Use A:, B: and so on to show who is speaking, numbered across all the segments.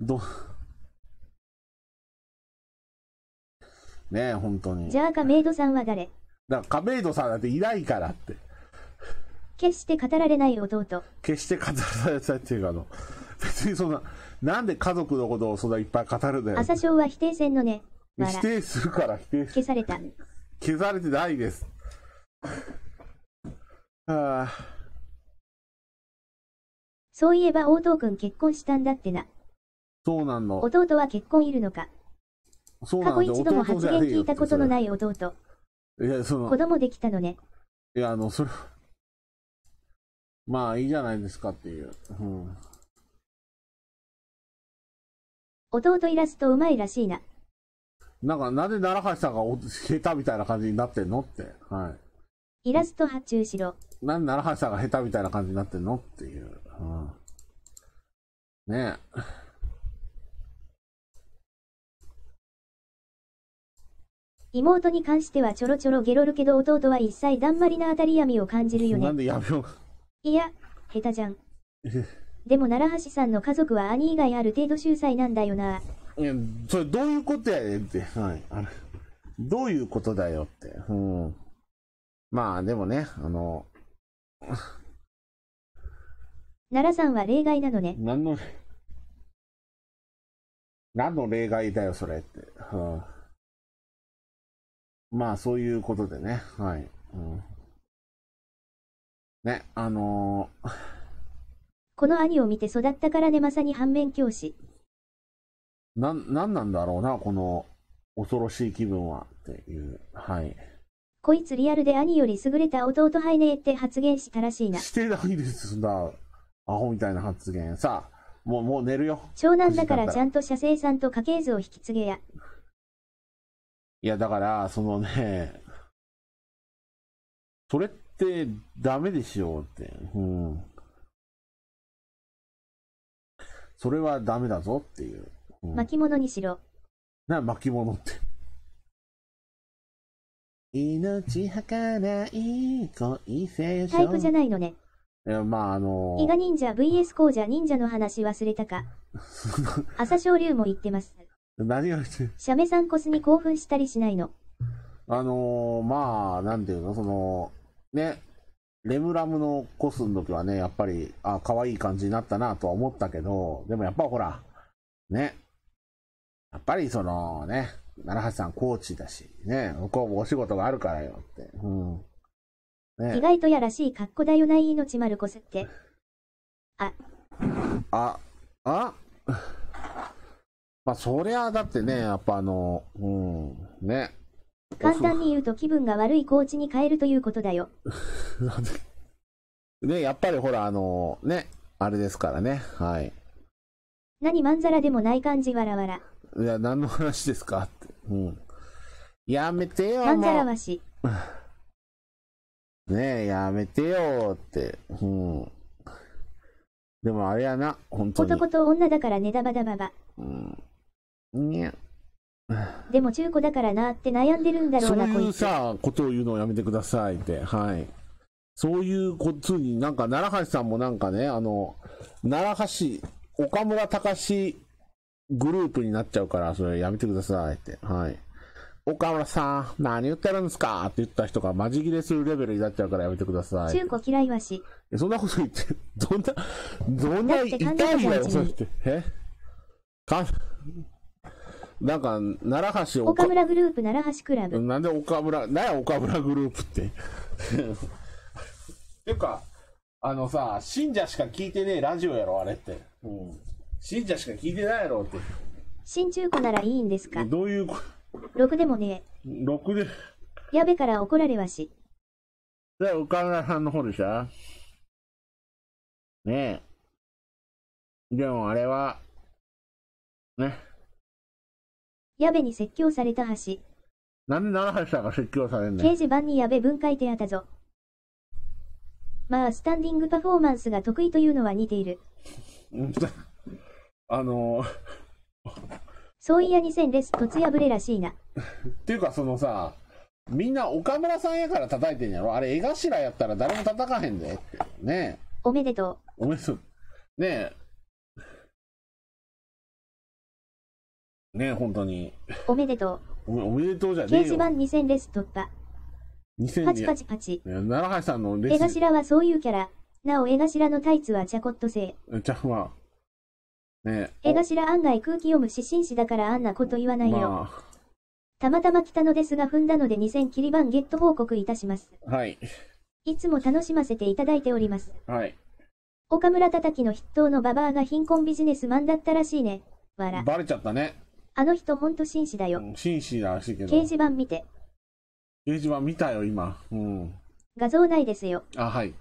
A: ど、ねえ、本当に。
B: じ
C: ゃあ、亀戸さんは誰
A: だから亀戸さんなんていないからって。
C: 決して語られない弟。
A: 決して語られないっていうか、あの、別にそんな、なんで家族のことをそんないっぱい語るんだよ。朝
C: 青は否定せんのね。否定
A: するから否定消された。消されてないです。は あ。
C: そういえば、王藤君結婚したんだってな。そうなの。弟は結婚いるのか。
A: そうなん過去一度も発言聞いたことのない弟。いや、その。子
B: 供
C: できたのね。
A: いや、あの、それ、まあいいじゃないですかっていう。うん。
C: 弟イラストうまいらしいな。
A: なんか、なぜで奈良橋さんが下手みたいな感じになってんのって。は
C: い。イラスト発注しろ。
A: なんで奈良橋さ
D: んが下手みたいな感じになってんのっていう。うん。ねえ。
C: 妹に関してはちょろちょろゲロるけど弟は一切だんまりな当たり闇を感じるよね。な
D: んでやめよ
A: う
C: いや、下手じゃん。でも奈良橋さんの家族は兄以外ある程度秀才なんだよな。
A: いや、それどういうことやねんって。はい。あれ、どういうことだよって。うん。まあ、でもね、あの、
C: 奈良さんは例外なのね。何の、
D: 何の例外だよ、それって。はあまあ、そういうことでね、はい。うん、ね、
A: あのー、
C: この兄を見て育ったからね、まさに反面教師。
A: ななんなんだろうな、この、恐ろしい気分は、っていう、はい。
C: こいつリアルで兄より優れた弟ハイネーって発言したらしいな。
A: してないですな、アホみたいな発言。さあ、もう、もう寝るよ。長男だからちゃん
C: と射精さんと家系図を引き継げや。
A: いや、だから、
D: そのね、それってダメでしょうって。うん。それはダメだぞっていう。うん、
C: 巻物にしろ。
D: な、巻物って。
A: 命はかない恋聖いタイプじゃないのね。いや、まあ、あのー。伊賀
C: 忍者 VS 皇者忍者の話忘れたか。朝青龍も言ってます。
A: 何がって
C: シャメさんコスに興奮したりしないの
A: あのー、まあ、なんていうの、その、ね、レムラムのコスの時はね、やっぱり、あ、可愛い感じになったなとは思ったけど、でもやっぱほら、ね、やっぱりそのね、奈良橋さんコーチだし、ね、向こうもお仕事があるからよって。うん。ね、意
C: 外とやらしい格好だよない命丸コスって。あ。
A: あ、あまあ、そりゃ、だってね、やっぱあの、うん、ね。
C: 簡単に言うと気分が悪いコーチに変えるということだよ。
A: ね、やっぱりほら、あの、ね、あれですからね、はい。
C: 何まんざらでもない感じわらわら。
A: いや、何の話ですかって。うん。やめてよ、まんざらわし。ねえ、やめてよって。うん。でもあれやな、本当に。男
C: と女だからねだばだばば。
A: うん。にゃ。
C: でも中古だからなって悩んでるんだろうな、そういう
A: さ、ことを言うのをやめてくださいって、はい。そういうことに、なんか、奈良橋さんもなんかね、あの、奈良橋、岡村隆史グループになっちゃうから、それやめてくださいって、はい。岡村さん、何言ってるんですかって言った人がマジ切れするレベルになっちゃうからやめてください。中
C: 古嫌いわし。
A: そんなこと言って、どんな、どんな、痛いだよ、そう言って。えかなんか、奈良橋岡
C: 村グループ奈良橋クラブ。
A: なんで岡村、なんや岡村グループって。っ ていうか、あのさ、信者しか聞いてねえラジオやろ、あれって。うん。信者しか聞いてないやろって。
C: 新中古ならいいんですかどういうころくでもね
A: え。ろく
B: で。
C: やべから怒られはし。
D: で、岡村さんの方でしょねえ。でもあれは、ね。
C: 矢部に説教された橋。
D: なんで
A: 奈良橋さんが説教されんの刑事
C: 版に矢部分解手当たぞ。まあ、スタンディングパフォーマンスが得意というのは似ている。
A: う んあのー、
C: そういや2000です。突破れらしいな。っ
A: ていうかそのさ、みんな岡村さんやから叩いてんやろあれ、江頭やったら誰も叩かへんで
D: ねおめでとう。おめでとう。ねえ、ね本当に。おめでとう。おめでとうじゃねえよ。掲示
C: 板2000レス突破。
A: 2000パチパチパチ。奈良橋さんのレス。絵頭は
C: そういうキャラ。なお絵頭のタイツはチャコット製。
A: チャフは。ね
C: 絵頭案外空気読むし紳しだからあんなこと言わないよ。まあ、たまたま来たのですが踏んだので2000切り番ゲット報告いたします。はい。いつも楽しませていただいております。はい。岡村叩きの筆頭のババアが貧困ビジネスマンだったらしいね。わら。
A: バレちゃったね。
C: あの人ほんと紳士だよ。
A: 紳士らしいけど。掲示板見て。掲示板見たよ、今。うん。
C: 画像ないですよ。
A: あ、はい。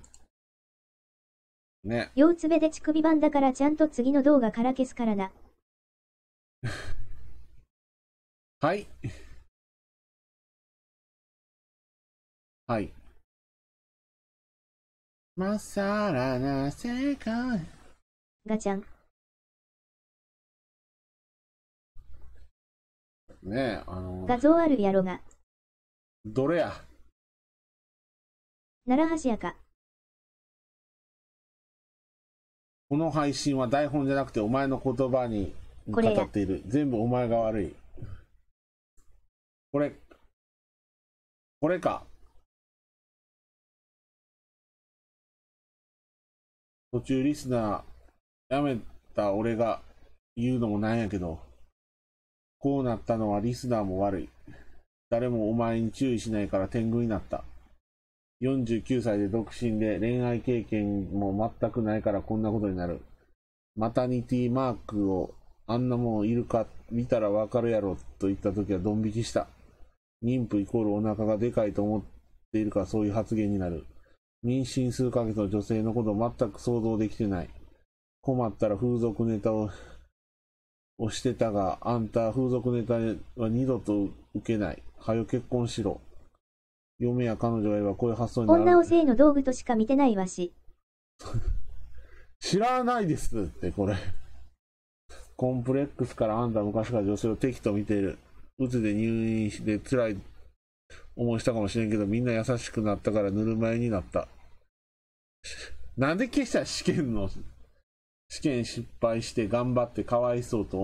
D: ね。
C: 腰爪で乳首版だからちゃんと次の動画から消すからな。
D: はい。はい。ま
B: さらな世界。ガチャン。
D: ねえ、あの画
B: 像あるやろが。どれや奈良橋やか。
D: この配信は台本じゃなくてお前の言葉に語っている。全部お前が悪い。これ、これか。途中リスナーやめた俺が言う
A: のもなんやけど。こうなったのはリスナーも悪い。誰もお前に注意しないから天狗になった。49歳で独身で恋愛経験も全くないからこんなことになる。マタニティマークをあんなもんいるか見たらわかるやろと言った時はドン引きした。妊婦イコールお腹がでかいと思っているからそういう発言になる。妊娠数ヶ月の女性のことを全く想像できてない。困ったら風俗ネタををしてたが、あんた風俗ネタは二度と受けない。はよ結婚しろ。嫁や彼女がいればこういう発想になる。女を
C: 性の道具としか見てないわし。
A: 知らないですってこれ。コンプレックスからあんた昔から女性を敵と見ている。うつで入院して辛い思いしたかもしれんけど、みんな優しくなったからぬるま湯になった。なんで消した試験の試験失敗して頑張ってかわいそうと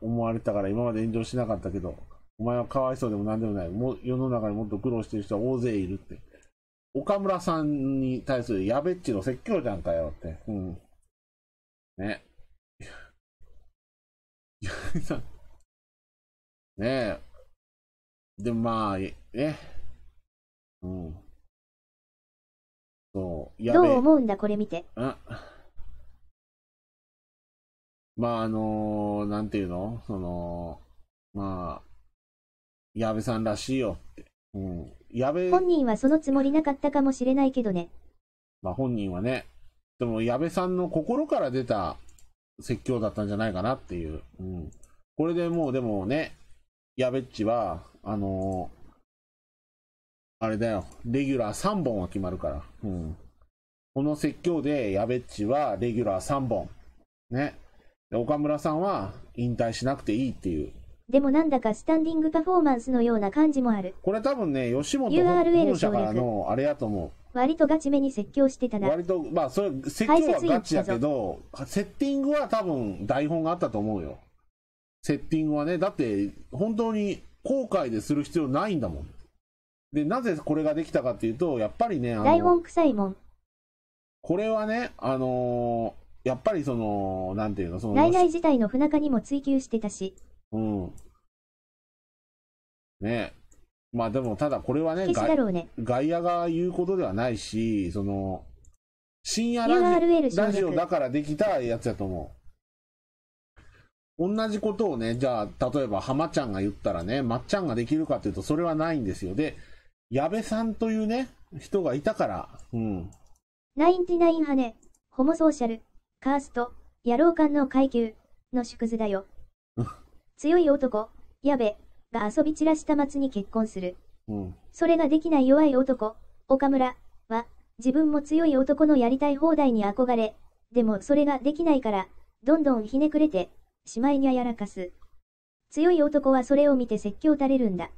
A: 思われたから今まで炎上しなかったけど、お前はかわいそうでも何でもない。も世の中にもっと苦労してる人は大勢いるって。岡村さんに対するやべっちの説
D: 教じゃんかよって。うん。ね。ねえ。でもまあ、え、うん。そう。やべどう
B: 思うんだこれ見て。
D: まあ、あのー、
A: なんていうのその、まあ、矢部さんらしいよって。うん。矢部。本
C: 人はそのつもりなかったかもしれないけどね。
A: まあ、本人はね。でも、矢部さんの心から出た説教だったんじゃないかなっていう。うん。これでもう、でもね、矢部っちは、あのー、あれだよ、レギュラー3本は決まるから。うん。この説教で、矢部っちはレギュラー3本。ね。岡村さんは引退しなくていいっていう。
C: でもなんだかスタンディングパフォーマンスのような感じもある。
A: これ多分ね、吉本の r 本社からのあれやと思う。
C: 割とガチめに説教してたな。割
A: と、まあ、それ、説教はガチだけど、セッティングは多分台本があったと思うよ。セッティングはね、だって、本当に後悔でする必要ないんだもん。で、なぜこれができたかっていうと、やっぱりね、台本臭いもん。これはね、あのーやっぱりその、なんていうの、その。内々自
C: 体の不仲にも追求してたし。
A: うん。ねまあでも、ただこれはね、外野が言うことではないし、その、深夜ラジラジオだからできたやつやと思う。同じことをね、じゃあ、例えば、浜ちゃんが言ったらね、まっちゃんができるかというと、それはないんですよ。で、矢部さんというね、人がいたから、うん。
C: ナインティナイン派ね、ホモソーシャル。カースト、野郎間の階級、の縮図だよ。強い男、やべ、が遊び散らした松に結婚する。うん、それができない弱い男、岡村、は、自分も強い男のやりたい放題に憧れ、でもそれができないから、どんどんひねくれて、しまいにゃやらかす。強い男はそれを見て説教垂れるんだ。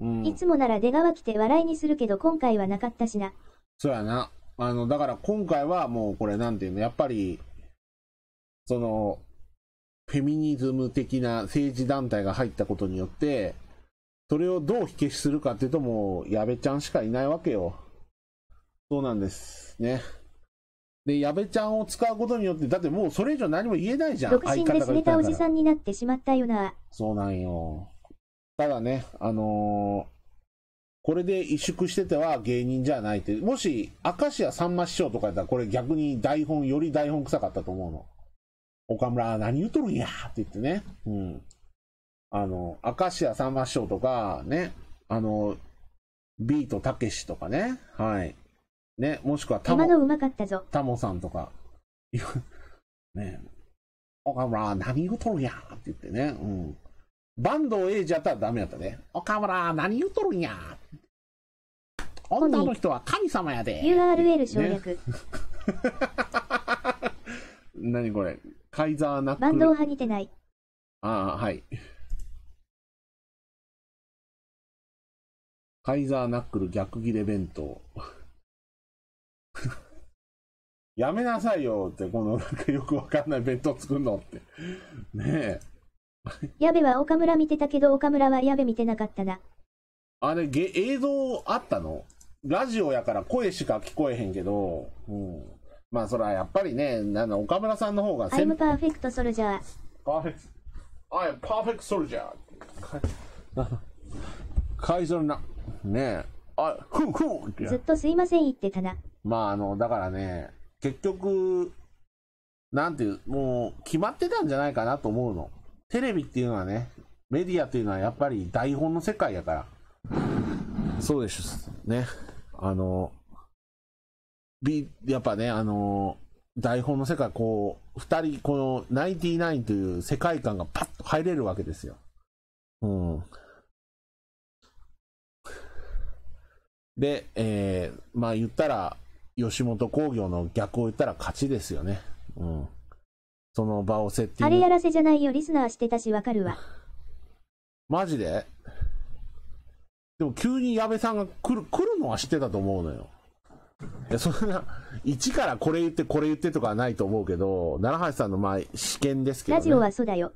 C: うん、いつもなら出川来て笑いにするけど今回はなかったしな。
A: そうやな。あの、だから今回はもうこれなんていうの、やっぱり、その、フェミニズム的な政治団体が入ったことによって、それをどう火消しするかっていうともう、矢部ちゃんしかいないわけよ。そうなんです。ね。で、矢部ちゃんを使うことによって、だってもうそれ以上何も言えないじゃん。独身で死ねたおじさ
C: んになってしまったよな。
A: そうなんよ。ただね、あのこれで萎縮してては芸人じゃないって。もし、明石家さんま師匠とかやったら、これ逆に台本、より台本臭かったと思うの。岡村、何言うとるんやって言ってね。うん。あの、明石家さんま師匠とか、ね。あの、ビートたけしとかね。はい。ね。もしくはタモ、たもさんとか。ね岡村、何言うとるんやって言ってね。うん。バンドえじゃったらダメやったね。岡村、何言うとるんや。女の人は神様やで。URL 省略。ね、
D: 何これ。カイザーナックル。バンドをはぎてない。ああ、はい。カイザーナックル逆ギレ弁当。
A: やめなさいよって、このなんかよくわかんない弁当作るのって。ねえ。
C: 矢部は岡村見てたけど岡村は矢部見てなかったな。
A: あれ、げ映像あったのラジオやから声しか聞こえへんけど、うん。まあ、そはやっぱりね、の、岡村さんの方が先イム
C: パーフェクトソルジャー。パーフェクト。r f e c ー I'm
A: perfect 会社のな、ねえ、あ、ふうふうって。ずっ
C: とすいません言ってたな。
A: まあ、あの、だからね、結局、なんていう、もう、決まってたんじゃないかなと思うの。テレビっていうのはね、メディアっていうのはやっぱり台本の世界やから。そうですね。あの、やっぱね、あの、台本の世界、こう、二人、このナインティナインという世界観がパッと入れるわけですよ。うん。で、えー、まあ言ったら、吉本興業の逆を言ったら勝ちですよね。うん。その場をセッテ
C: ィング。あれやらせじゃないよ、リスナーしてたしわかるわ。
A: マジででも急に矢部さんが来る、来るのは知ってたと思うのよ。いや、そんな、一からこれ言って、これ言ってとかはないと思うけど、奈良橋さんのまあ、試験ですけど、ね、ラジオはそうだよ。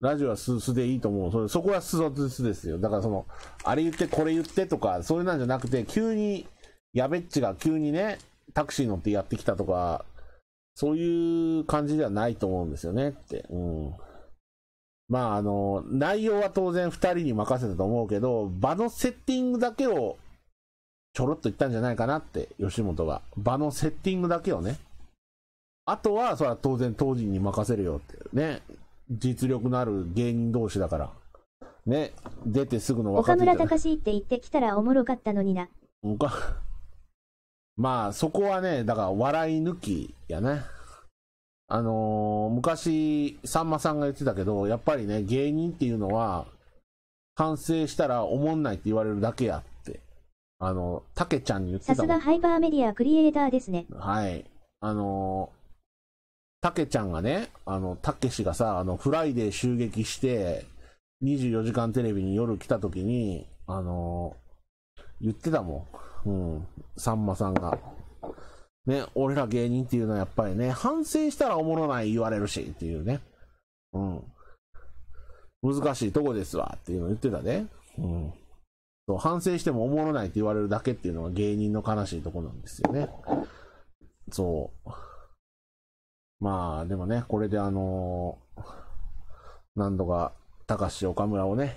A: ラジオはスースでいいと思う。そそこはーススですよ。だからその、あれ言って、これ言ってとか、そういうなんじゃなくて、急に、やべっちが急にね、タクシー乗ってやってきたとか、そういう感じではないと思うんですよねって。うん。まあ、あの、内容は当然2人に任せたと思うけど、場のセッティングだけをちょろっと言ったんじゃないかなって、吉本が。場のセッティングだけをね。あとは、それは当然当時に任せるよって。ね。実力のある芸人同士だから。ね。出てすぐの若手岡村隆
C: 史って言ってきたらおもろかったのにな。
A: まあ、そこはね、だから笑い抜きやね。あのー、昔、さんまさんが言ってたけど、やっぱりね、芸人っていうのは、反省したらおもんないって言われるだけやって。あの、たけちゃんに言ってたさすがハ
C: イパーメディアクリエイターですね。
A: はい。あのー、たけちゃんがね、あの、たけしがさ、あの、フライデー襲撃して、24時間テレビに夜来た時に、あのー、言ってたもん。うん、さんまさんが。ね、俺ら芸人っていうのはやっぱりね、反省したらおもろない言われるしっていうね。うん。難しいとこですわっていうの言ってたで、ね。うん。そう、反省してもおもろないって言われるだけっていうのが芸人の悲しいとこなんですよね。そう。まあ、でもね、これであのー、何度か、高橋岡村をね、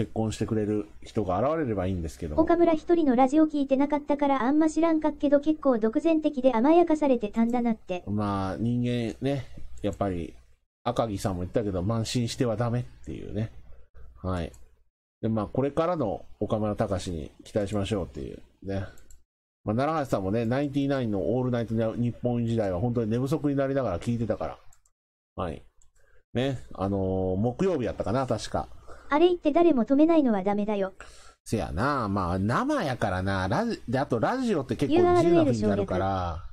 A: 結婚してくれる人が現れればいいんですけど。岡
C: 村一人のラジオ聞いてなかったからあんま知らんかっけど結構独善的で甘やかされてたんだなって。
A: まあ人間ね、やっぱり赤木さんも言ったけど慢心してはダメっていうね。はい。で、まあこれからの岡村隆に期待しましょうっていうね。まあ、奈良橋さんもね、ナインティナインのオールナイト日本時代は本当に寝不足になりながら聞いてたから。はい。ね、あのー、木曜日やったかな、確か。
C: あれ言って誰も止めないのはダメだよ。
A: せやな、まあ、生やからな、ラジ、で、あとラジオって結構自由な雰囲気なるから、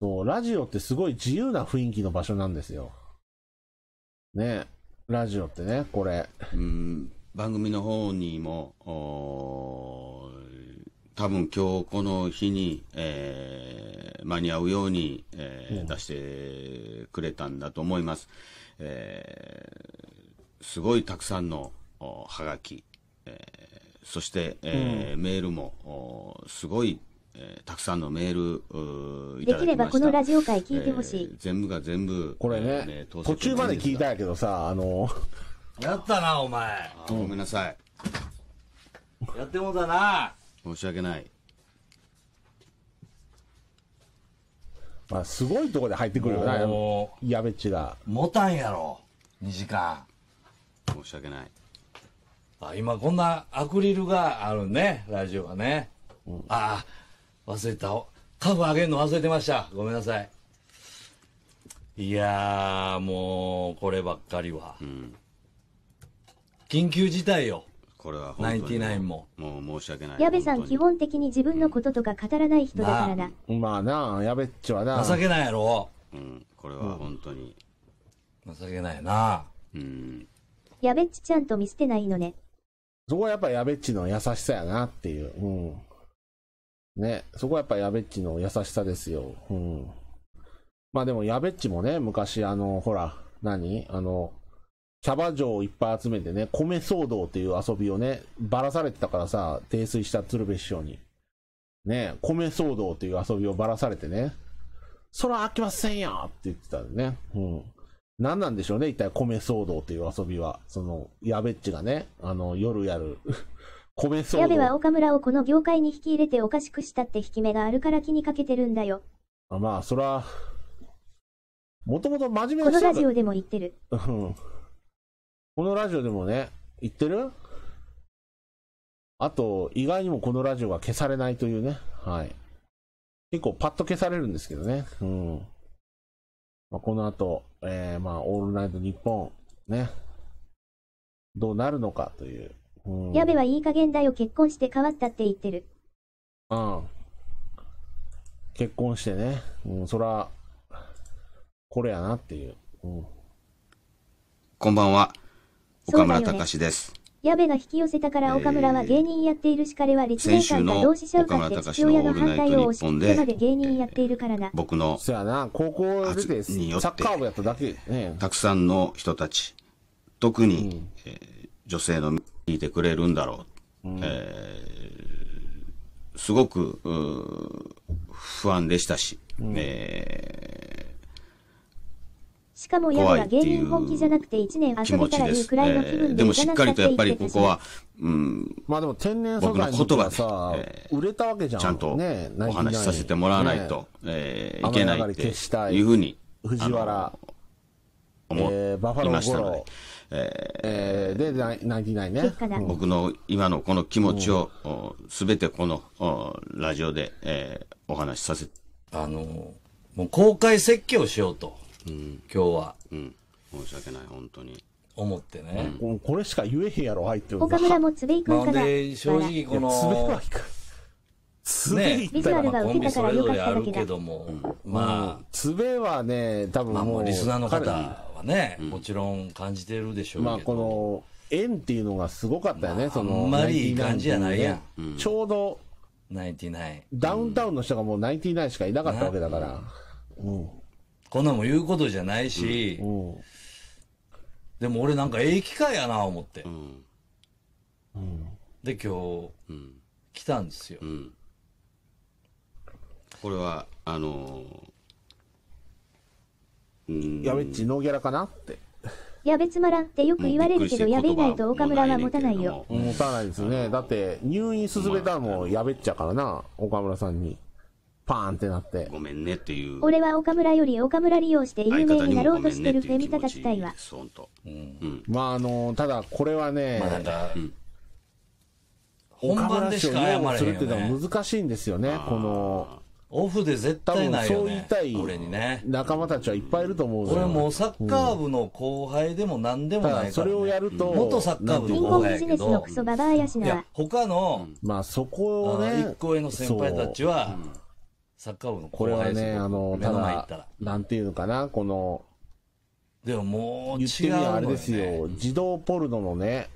A: そう、ラジオってすごい自由な雰囲気の場所なんですよ。
E: ね、ラジオってね、これ。うん、番組の方にも、多分今日この日に、えー、間に合うように、えー、うん、出してくれたんだと思います。えすごいたくさんのはがき、えー、そして、えー、うん、メールもすごい、えー、たくさんのメールできればこのラジオ会聞いてほしい、えー、全部が全部これねね、途中まで聞いたんやけどさあの
F: やったなお前
E: ごめんなさい、
F: やってもだな
E: 申し訳ない
F: まあすごいとこで入ってくるよねやべっちがもたんやろ2時間申し訳ないあ今こんなアクリルがあるねラジオはね、うん、ああ忘れたカフあげるの忘れてましたごめんなさいいやもうこればっかりは、うん、緊急事態よこれは本当に99ももう申し訳ない矢部さん基
C: 本的に自分のこととか語らない人だからな、
F: まあな矢部っちはな情けないやろうんこれは本当に、情けないなうん
C: やべっちちゃんと見捨てないのね。そこはやっぱや
A: べっちの優しさやなっていう。うん。ね。そこはやっぱやべっちの優しさですよ。うん。まあでもやべっちもね、昔あの、ほら、何あの、キャバ嬢をいっぱい集めてね、米騒動っていう遊びをね、ばらされてたからさ、泥酔した鶴瓶師匠に。ね、米騒動っていう遊びをばらされてね、そら飽きませんよって言ってたね。うん。何なんでしょうね、一体米騒動という遊びは。その、やべっちがね、あの、夜やる 米騒動。やべは
C: 岡村をこの業界に引き入れておかしくしたって引き目があるから気にかけてるんだよ。
A: あまあ、そら、もともと真面目な人このラジオ
C: でも言ってる。
A: このラジオでもね、言ってるあと、意外にもこのラジオが消されないというね。はい。結構パッと消されるんですけどね。うん。まあ、この後、えー、まあ、オールナイト日本、ね、どうなるのかという。うん、やべは
C: いい加減だよ、結婚して変わったって言ってる。
A: うん。結婚してね、うん、そら、これやなっていう。うん、
E: こんばんは、岡村隆史です。
C: 矢部が引き寄せたから岡村は芸人やっているし彼は立命館が同志社て父親の反対を押し切ってまで芸人やっているから
E: 僕の、高校によって、サッカー部やっただけ、たくさんの人たち、特に、うん、えー、女性の聞いてくれるんだろう。うん、えー、すごく、不安でしたし、うん、えー
C: しかもやは芸人本気じゃなくて1年遊べたらいいくらいの気分で、えー、でもしっかりとやっぱりここ
E: は、うん。
A: ま
C: あでも天然
A: 素材の言葉で、売れたわけじゃん。ちゃんとお話しさせてもらわないと、
E: ね、えー、いけないっていうふうに。
A: 藤原。
E: 思いましたので。
A: えー、えー、で、99ね。僕
E: の今のこの気持ちを、すべ、てこのラジオで、えー、お話しさせあの、もう公開説教しようと。今日は、申し訳ない本当に
F: 思ってね、これしか言えへんやろ入ってる岡村
C: もつべいくんから、なので
A: 正直このつべはいくつべいったビジュアルが
D: 受けたから
F: よかったけども、まあつべはね多分もうリスナーの方はね、もちろん感じてるでしょうけど、まあこの縁っていうのがすごかったよね、そのあんまりいい感じじゃないやん、ちょうどナインティナインダウンタウンの人がもうナインティナインしかいなかったわけだから、うんこんなもん言うことじゃないし、うんでも俺なんかええ機会やな思って、うんうんで今日来たんですよ、うんこれはあのーやべっち、ノーギャラかなって。
C: やべつまらんってよく言われるけど、やべないと岡村は持たないよ。
A: 持たないですね。だって、入院勧めたのもやべっちゃからな、岡村さんに。パーンってなって。ごめんねっていう。
C: 俺は岡村より岡村利用して有名になろうとしてるフェミタたち隊は。
E: うん、
A: まああの、ただこれはね、まだ、うん、
E: 本番でしか謝れなするっていうの
A: は難しいんですよね、この。オフで絶対ないよ、ね、そう言い
F: たい仲間たちはいっぱいいると思う、こ俺もサッカー部の後輩でも何でもないから、ね、それをやると元サッカー部の後輩やけどのク
C: ソババアやしな
F: 他の、まあそこをね一個上の先輩たちは、うんサッカー部のこれはね、あの、ただ、
A: なんていうのかな、この、でももう言ってみあれですよ、児童ポルノのね、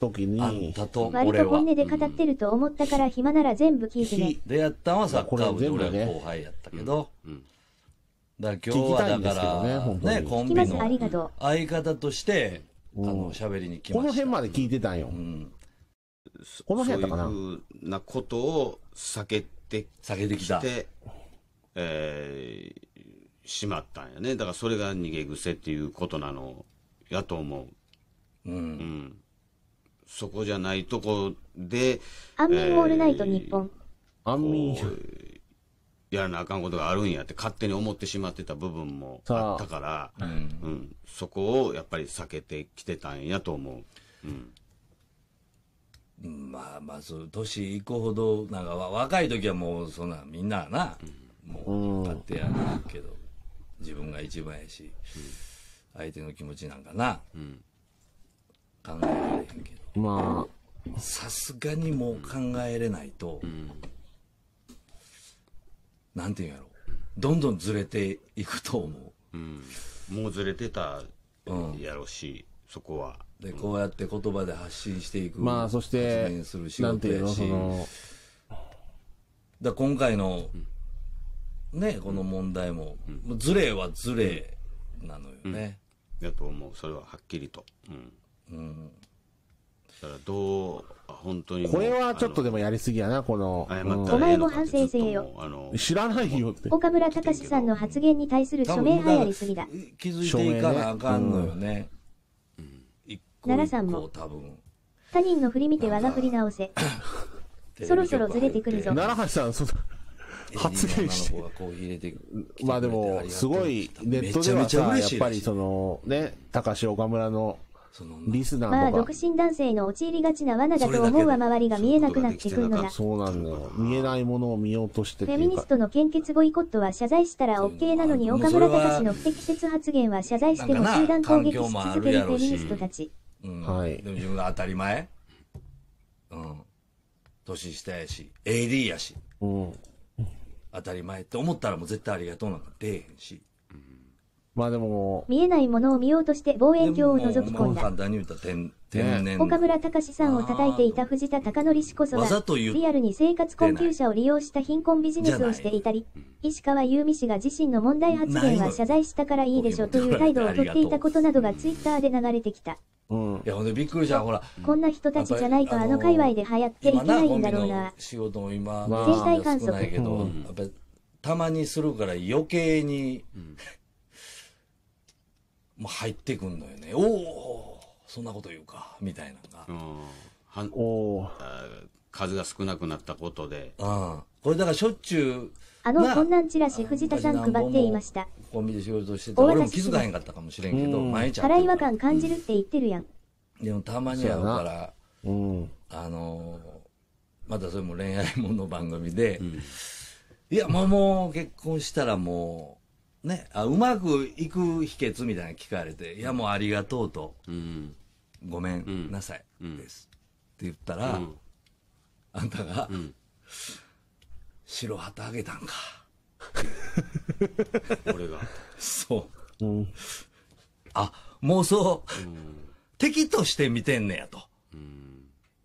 A: 時に、割と本音
C: で語ってると思ったから暇なら全部聞いてね。
F: でやったんはサッカー部で俺は後輩やったけど、だから今日はだからね、ね、コンビの相方として、あの、喋りに来ました。この辺まで聞いてたんよ。この辺やったかなそう
E: いうなことを避けて、避けてきた。えー、しまったんやね。だからそれが逃げ癖っていうことなのやと思う。うん。うん、そこじゃないとこで、安眠オール
C: ナイト日本。
E: 安眠やらなあかんことがあるんやって勝手に思ってしまってた部分もあったから、うん、うん、そこをやっぱり避けてきてたんやと思う。うん
F: まあまあ年いくほどなんか若い時はもうそんなみんなな、うもう勝手やるけど、自分が一番やし、相手の気持ちなんかな、考えられへんけどまあさすがにもう考えれないと、なんていうんやろどんどんずれていくと思う、うん、もうずれてたやろうし、うん、そこはでこうやって言葉で発信していくまあそして発信する仕事やしだ今回の、うんね、この問題も、うん、ずれはずれなのよね。だ、うん、と思う、
E: それははっきりと。うん。う
F: ん、だ
E: からどう、
F: 本当に。
E: こ
A: れはちょっとでもやりすぎやな、この。お前も
C: 反省せよ。
A: 知らないよって。
C: 岡村隆史さんの発言に対する署名はやりすぎだ。
F: 気づいていかなあかんのよね。
C: 奈良さんも。他人の振り見て我が振り直せ。
F: そろそろずれてくるぞ。奈良橋さん、そ発言し
A: て。まあでも、すごい、ネットではさ、やっぱりその、ね、高橋岡村のリスナーまあ、独
C: 身男性の陥りがちな罠だと思うは周りが見えなくなってくるのだ。
A: そうなんだよ。見えないものを見ようとしてフェミニス
C: トの献血ボイコットは謝罪したら OK なのに、岡村隆の不適切発言は謝罪しても集団攻撃し続けるフェミニストたち。
F: うん、はい。でも自分が当たり前うん。年下やし、AD やし。うん。当たり前って思ったらもう絶対ありがとうなんか出えへんし。まあでも。
C: 見えないものを見ようとして望遠鏡を覗き込んだ。
F: 言った天然。岡
C: 村隆史さんを叩いていた藤田貴則氏こそが、リアルに生活困窮者を利用した貧困ビジネスをしていたり、石川由美氏が自身の問題発言は謝罪したからいいでしょという態度をとっていたことなどがツイッターで流れてきた。
F: うん、いやほんでびっくりしたほらこ
C: んな人たちじゃないとあの界隈で流行っ
D: ていけないんだろうな
F: 仕事も今、まあ、全体観測たまにするから余計に、うんまあ、入ってくんのよね。おおそんなこと言うか、
E: みたいなのが。うん、お数が少なくなったことで。うん。これだからしょっちゅう。
C: あの、こんなんチラシ藤田さん配っていました。
F: コンビで仕事してて、俺も気づかへんかったかもしれんけど、毎ゃ辛い違和
C: 感感じるって言ってるやん。
F: でもたまに会うから、うん、あのー、またそれも恋愛もの番組で、うん、いや、まあ、もう結婚したらもう、ね、あうまくいく秘訣みたいなの聞かれて、いやもうありがとうと、うんごめんなさいです、って言ったら、あんたが、白旗あげたんか。俺が。そう。あ、想、うん、敵として見てんねやと。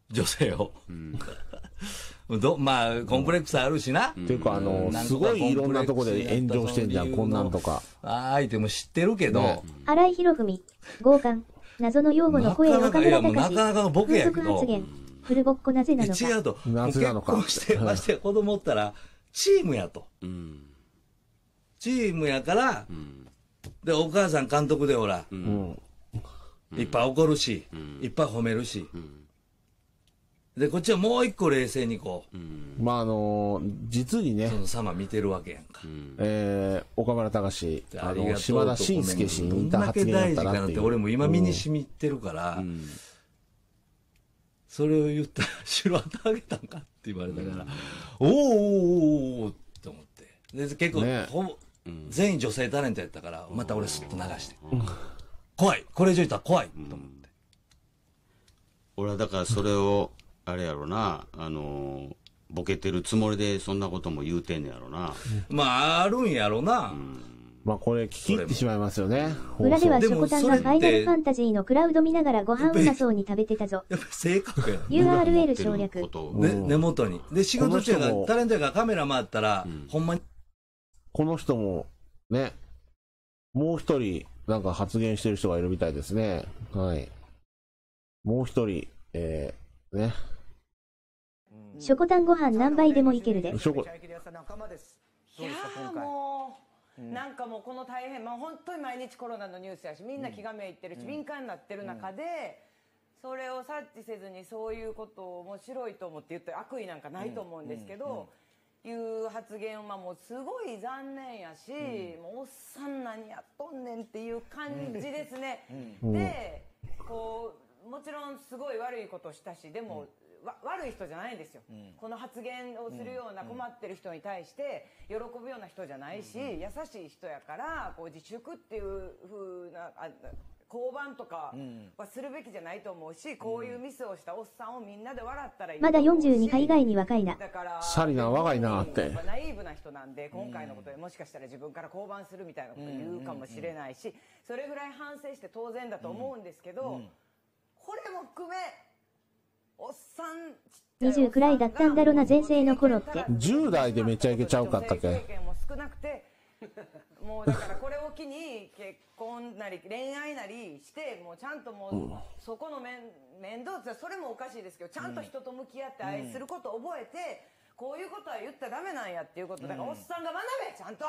F: 女性を。うん どまあ、コンプレックスあるしな。っていうか、あの、すごいいろんなとこで炎上してんじゃん、こんなんとか。ああ、相手も知ってるけど。
C: 荒井博文、豪姦、謎の用語の声岡村隆史。なかなかのボケやけど。発言、フルボッコなぜなのか。違
F: うと。なぜなのか。して、まして子供ったら、チームやと。チームやから、で、お母さん監督でほら、いっぱい怒るし、いっぱい褒めるし。で、こっちはもう一個冷静にこう。まあ、あのー、実にね。その様見てるわけやんか。うん、えー、岡村隆史、あの、島田紳介氏に似た発言だったなって。俺も今身に染みてるから、うん、それを言ったら、白旗あげたんかって言われたから、おーおーおーおおって思って。で、結構、ね、ほぼ、全員女性タレントやったから、また俺すっと流して。怖いこれ以上言ったら怖い、と思って。
E: 俺はだからそれを、あれやろな、あのー、ボケてるつもりでそんなことも言うてんねやろな。まあ、あるんやろな。うんまあこれ聞き
A: 入ってしまいますよね。
C: 裏ではしょこたんがファイナルファンタジーのクラウド見ながらご飯うまそうに食べてたぞ。やっ
F: ぱ正確や URL 省略。ね、根元に。で、仕事中が、タレントがカメラ回ったら、うん、ほんまに。
A: この人も、ね、もう一人、なんか発言してる人がいるみたいですね。はい。もう一人、えー、ね。
C: ショコタンご飯何杯でもいけるで。ショコ。い
G: やもう、なんかもうこの大変、まあ、本当に毎日コロナのニュースやしみんな気がめいってるし、敏感になってる中で、それを察知せずにそういうことを面白いと思って言って悪意なんかないと思うんですけど、いう発言はもうすごい残念やし、もうおっさん何やっとんねんっていう感じですね。でこうもちろんすごい悪いことしたしでも悪い人じゃないんですよ、うん、この発言をするような困ってる人に対して喜ぶような人じゃないし、優しい人やからこう自粛っていうふうなあ交番とかはするべきじゃないと思うし、こういうミスをしたおっさんをみんなで笑ったらいいまだ42回以外に若いなだから
A: サリナ若い
E: なって
G: ナイーブな人なんで今回のことでもしかしたら自分から交番するみたいなこと言うかもしれないし、それぐらい反省して当然だと思うんですけど、これも含め
C: 20くらいだったんだろな前世の頃って。
A: 10代でめちゃいけちゃうかったけ。
G: もうだからこれを機に結婚なり恋愛なりしてもうちゃんともうそこの面面倒ってそれもおかしいですけどちゃんと人と向き合って愛することを覚えてこういうことは言ったらダメなんやっていうことだからおっさんが学べちゃんと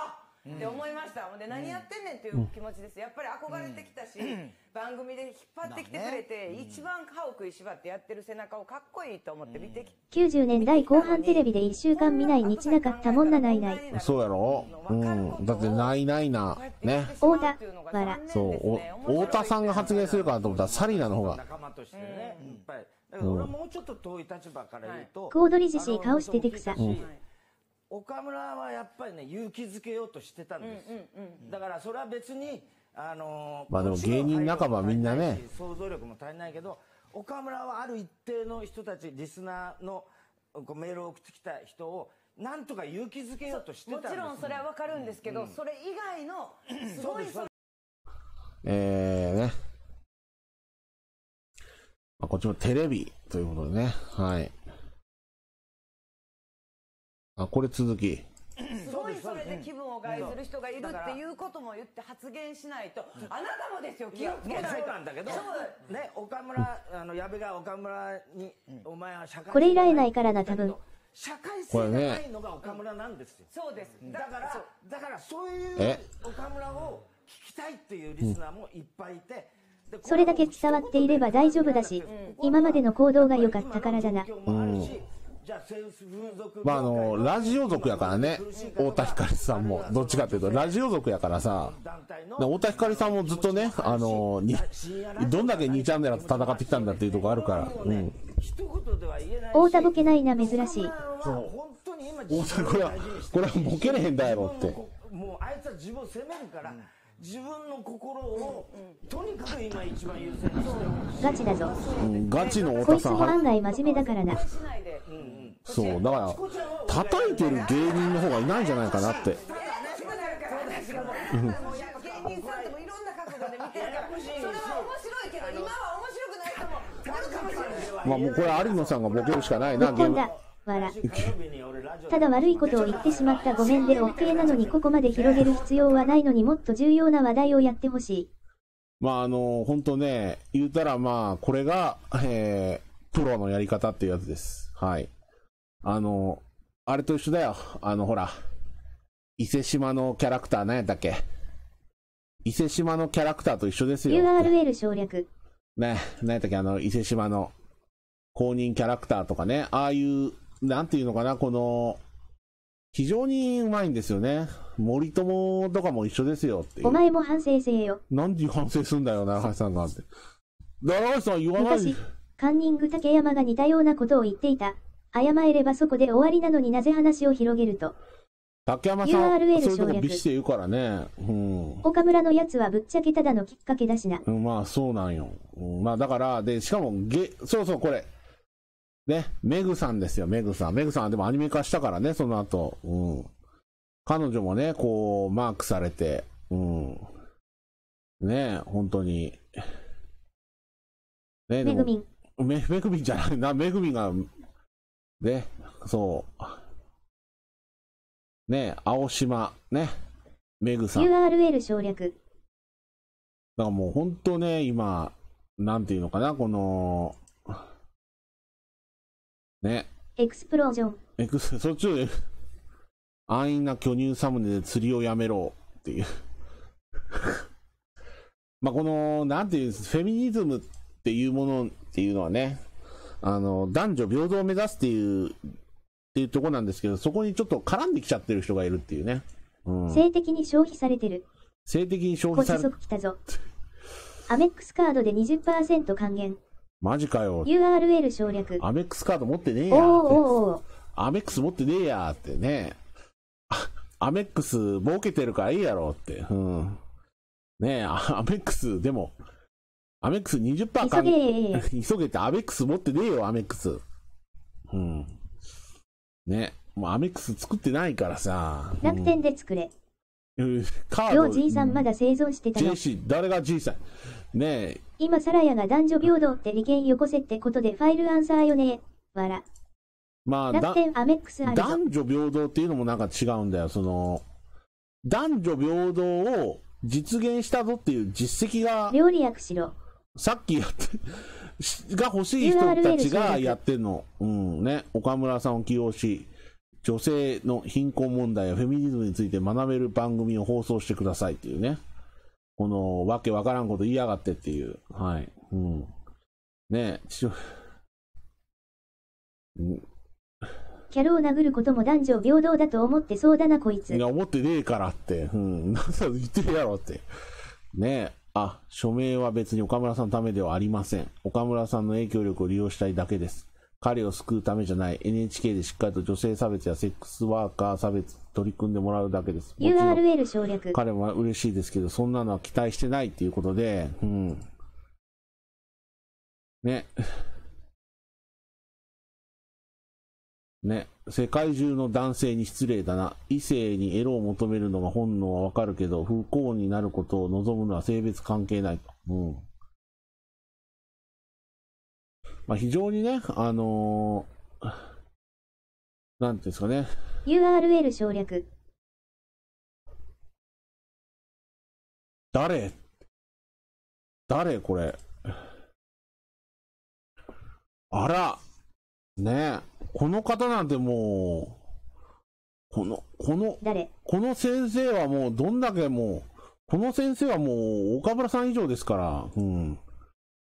G: って思いました、うん、で何やってんねんっていう気持ちですやっぱり憧れてきたし、うん、番組で引っ張ってきてくれて、ね、一番歯を食いしばってやってる背中をかっこいいと思って見て
C: き90年代後半テレビで1週間見ない日なかったもんなないない
A: そうやろ、うん、だってないないなね
C: 太田わら
A: そう太田さんが発言するかと思ったらサリナの方が仲間としてね、うん、いっぱい俺もうちょっと遠い
C: 立場から言うと、小躍りじし顔しててくさ、うん岡村
G: はやっぱりね勇気づけようとしてたんです、だからそれは別にあのまあでも芸人仲
A: 間みんなね
G: 想像力も足りないけど岡村はある一定の人たちリスナーのこうメールを送ってきた人をなんとか勇気づけようとしてたんです、もちろんそれはわかるんですけど、うん、それ以外のすごいそ
D: えーねまあ、こっちもテレビということでねはいあ、これ続き。そごいそれで気分を害する人がいるっていう
G: ことも言って発言しないと、あなたもですよ、気をつけないと。だけど、ね、岡村、あの、矢部が岡村に、お前は社会これ以来ないから
C: な、多分。社
G: 会性がないのが岡村なんですよ。そうです。だから、だからそういう岡村を聞きたいっていうリスナーもいっぱいい
C: て、それだけ伝わっていれば大丈夫だし、今までの行動が良かったからだな。
D: うんまあ、あ
A: の、ラジオ族やからね。太田光さんも。どっちかっていうと、ラジオ族やからさ。太田光さんもずっとね、あの、に、どんだけ2チャンネルと戦ってきたんだっていうとこあるから。うん。
C: 太田ボケないな、珍しい。そ
D: う。太田、これは、
A: これはボケれへんだやろって。
G: もうあいつは自分を責めるから、自分の心を、とにかく今一番優先してガチだぞ。
C: うん、ガチのこ太いつ田さもん案外真面目だからな。
A: そうだから叩いてる芸人の方がいないんじゃないかなって芸人
G: さんでもいろんな角度で見てそれは面白いけど今は
A: 面白くないもるかもまあもうこれ有野さんがボケるしかないな芸人。だ。
C: 笑。ただ悪いことを言ってしまったごめんで OK なのにここまで広げる必要はないのにもっと重要な話題をやってほしい。
A: まああの、本当ね、言うたらまあ、これが、えー、プロのやり方っていうやつです。はい。あの、あれと一緒だよ。あの、ほら、伊勢島のキャラクター何やったっけ伊勢島のキャラクターと一緒ですよ。URL 省略。ね、何やったっけあの、伊勢島の公認キャラクターとかね、ああいうなんていうのかな、この、非常にうまいんですよね。森友とかも一緒ですよってお前
C: も反省せえよ。
A: 何時反省すんだよ、長橋さんがって。長橋さん言わない
C: カンニング竹山が似たようなことを言っていた。謝ればそこで終わりなのになぜ話を広げると。
A: 竹山さん、URL そういうとこビシて言うからね。うん。
C: 岡村のやつはぶっちゃけただのきっかけだしな。
A: うん、まあそうなんよ。うん、まあだから、で、しかも、げ、そうそうこれ。ね、メグさんですよ、メグさん。メグさんはでもアニメ化したからね、その後。うん。彼女もね、こう、マークされて、うん。ね本当に。ねめぐみん。ン。メグミンじゃないな、メグみンが、ね、そう。ね青島、ね、めぐさん。
B: URL 省略。
A: だからもう本当ね、今、なんていうのかな、この、ね。
C: エクスプロージョン。
A: エクス、そっちで、安易な巨乳サムネで釣りをやめろっていう まあこの、なんていうんです、フェミニズムっていうものっていうのはね、あの、男女平等を目指すっていう、っていうとこなんですけど、そこにちょっと絡んできちゃってる人がいるっていうね。うん、性
C: 的に消費されてる。
A: 性的に消費されてる。
C: アメックスカードで20%還元。
A: マジかよ。
C: URL 省略。ア
A: メックスカード持ってねえやーアメックス持ってねえやってね。アメックス儲けてるからいいやろって。うん。ねえ、アメックス、でも、アメックス20%か。急げ急げって、アメックス持ってねえよ、アメックス。うん。ね。もうアメックス作ってないからさ。楽天
C: で作れ。うん
A: カードじいさん
C: まだ製造してたジェの。シ
A: ー誰がじいさんねえ
C: 今サラヤが男女平等って利権よこせってことでファイルアンサーよね。わら。
A: まあ楽天アメックスあ男女平等っていうのもなんか違うんだよその男女平等を実現したぞっていう実績が
C: 料理役しろ。
A: さっきやって、が欲しい人たちがやってんの。うんね。岡村さんを起用し、女性の貧困問題やフェミニズムについて学べる番組を放送してくださいっていうね。この、わけわからんこと言いやがってっていう。はい。うん。ねえ、ちょ、
C: キャラを殴ることも男女平等だと思ってそうだな、こいつ。いや、
A: 思ってねえからって。うん。なんだ言ってるやろって。ねえ。あ、署名は別に岡村さんのためではありません。岡村さんの影響力を利用したいだけです。彼を救うためじゃない。NHK でしっかりと女性差別やセックスワーカー差別取り組んでもらうだけです。
C: URL 省略。
D: 彼も嬉しいですけど、そんなのは期待してないっていうことで、うん。ね。ね。世界中の男性に失礼だな。異性にエロを求めるのが
A: 本能はわかるけど、不幸になることを望むのは性別関係ないと。うん。
D: まあ、非常にね、あのー、なんていうんですかね。
B: URL 省略。
D: 誰誰これ。あら。ね
A: え。この方なんてもう、この、この、この先生はもうどんだけもう、この先生はもう岡村さん以上ですから、うん。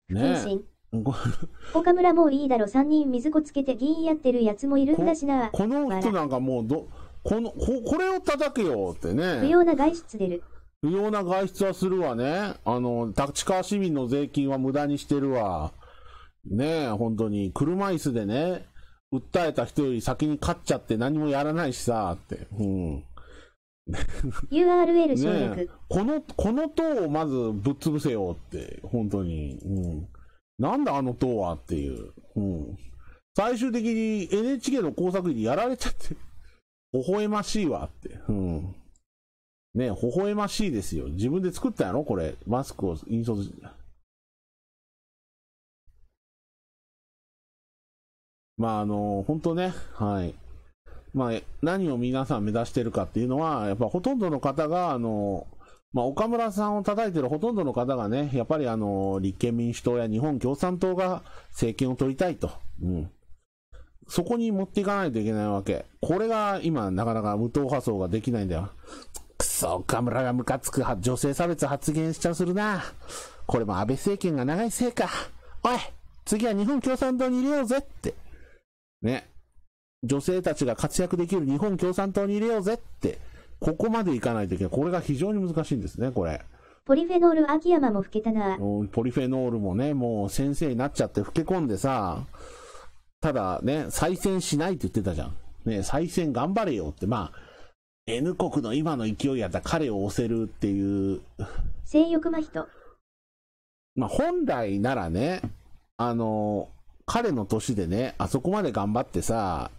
A: ねえ。
C: 岡村もういいだろ3人水子つけて議員やってるやつもいるんだしなこの人
A: なんかもうどこのここれを叩けよってね不要
C: な外出出る
A: 不要な外出はするわねあの立川市民の税金は無駄にしてるわねえ本当に車椅子でね訴えた人より先に勝っちゃって何もやらないしさって、うん、
C: URL 省略、
A: このこの党をまずぶっ潰せよって本当に、うんなんだあの塔はっていう。うん。最終的に NHK の工作員にやられちゃって、微笑ましいわって。うん。
D: ね微笑ましいですよ。自分で作ったやろこれ。マスクを印刷し。まあ、あの、本当ね、はい。まあ、何を皆さん目指してるかっていうのは、やっぱほとんどの
A: 方が、あの、まあ、岡村さんを叩いてるほとんどの方がね、やっぱりあの、立憲民主党や日本共産党が政権を取りたいと。うん。そこに持っていかないといけないわけ。これが今、なかなか無党派層ができないんだよ。くそ、岡村がムカつく女性差別発言しちゃするな。これも安倍政権が長いせいか。おい次は日本共産党に入れようぜって。ね。女性たちが活躍できる日本共産党に入れようぜってここまでいかないといけない。これが非常に難しいんですね、これ。
C: ポリフェノール秋山も老けたな。
A: ポリフェノールもね、もう先生になっちゃって老け込んでさ、ただね、再選しないって言ってたじゃん。ね、再選頑張れよって、まあ、N 国の今の勢いやったら彼を押せるっていう。
C: 性欲真人。
A: まあ本来ならね、あの、彼の年でね、あそこまで頑張ってさ、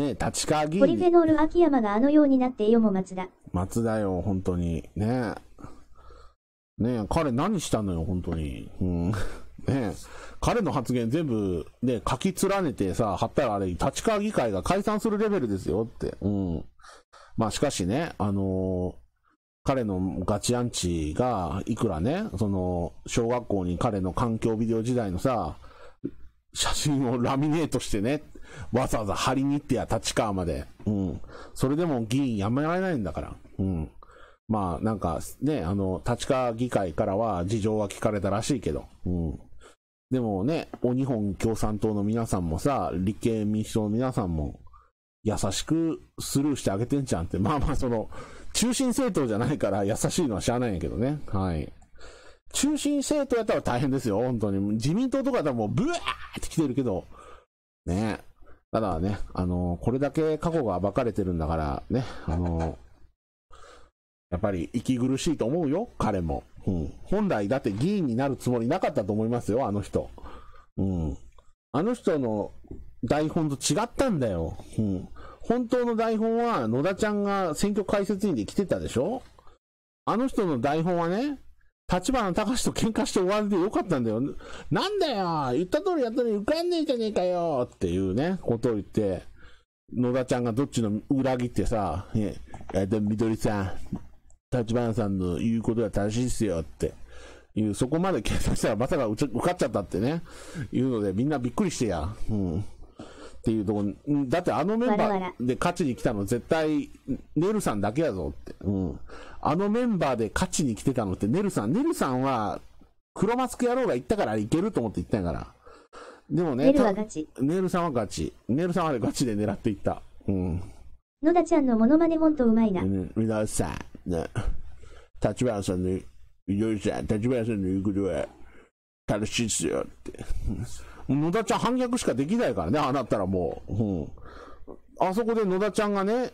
A: ね、立川議員。ポリフェノー
C: ル秋山があのようになってよも松田。
A: 松田よ、本当に。ねね彼何したのよ、本当に。うん。ね彼の発言全部、ね、書き連ねてさ、貼ったらあれ、立川議会が解散するレベルですよって。うん。まあしかしね、あのー彼のガチアンチが、いくらね、その、小学校に彼の環境ビデオ時代のさ、写真をラミネートしてね、わざわざ貼りに行ってや、立川まで。うん。それでも議員やめられないんだから。うん。まあ、なんかね、あの、立川議会からは事情は聞かれたらしいけど。うん。でもね、お日本共産党の皆さんもさ、立憲民主党の皆さんも、優しくスルーしてあげてんじゃんって。まあまあ、その、中心政党じゃないから優しいのは知らないんやけどね。はい。中心政党やったら大変ですよ、本当に。自民党とかだもう、ブワーって来てるけど、ねただね、あのー、これだけ過去が暴かれてるんだから、ね、あのー、やっぱり息苦しいと思うよ、彼も。うん。本来だって議員になるつもりなかったと思いますよ、あの人。うん。あの人の台本と違ったんだよ。うん。本当の台本は野田ちゃんが選挙解説員で来てたでしょあの人の台本はね、立花隆と喧嘩して終わりでよかったんだよ。なんだよ言った通りやったのに受かんねえじゃねえかよっていうね、ことを言って、野田ちゃんがどっちの裏切ってさ、え、えでもみどりさん、立花さんの言うことが正しいっすよって。いう、そこまで検算したらまさか受かっちゃったってね、いうので、みんなびっくりしてや。うん。っていうとこ、だってあのメンバーで勝ちに来たの絶対、ネルさんだけやぞって。うん。あのメンバーで勝ちに来てたのってネルさん。ネルさんは、黒マスク野郎が行ったからいけると思って行ったんやから。でもね、ネルはガチ。ネルさんはガチ。ネルさんはガチで狙っていった。うん。
C: 野田ちゃんのモノマネもんとうまいな。う
A: ん、皆さん、ね、立花さんの、よいしょ、立花さんの言うことは、楽しいっすよって。野田ちゃん反逆しかできないからね、ああなったらもう。うん。あそこで野田ちゃんがね、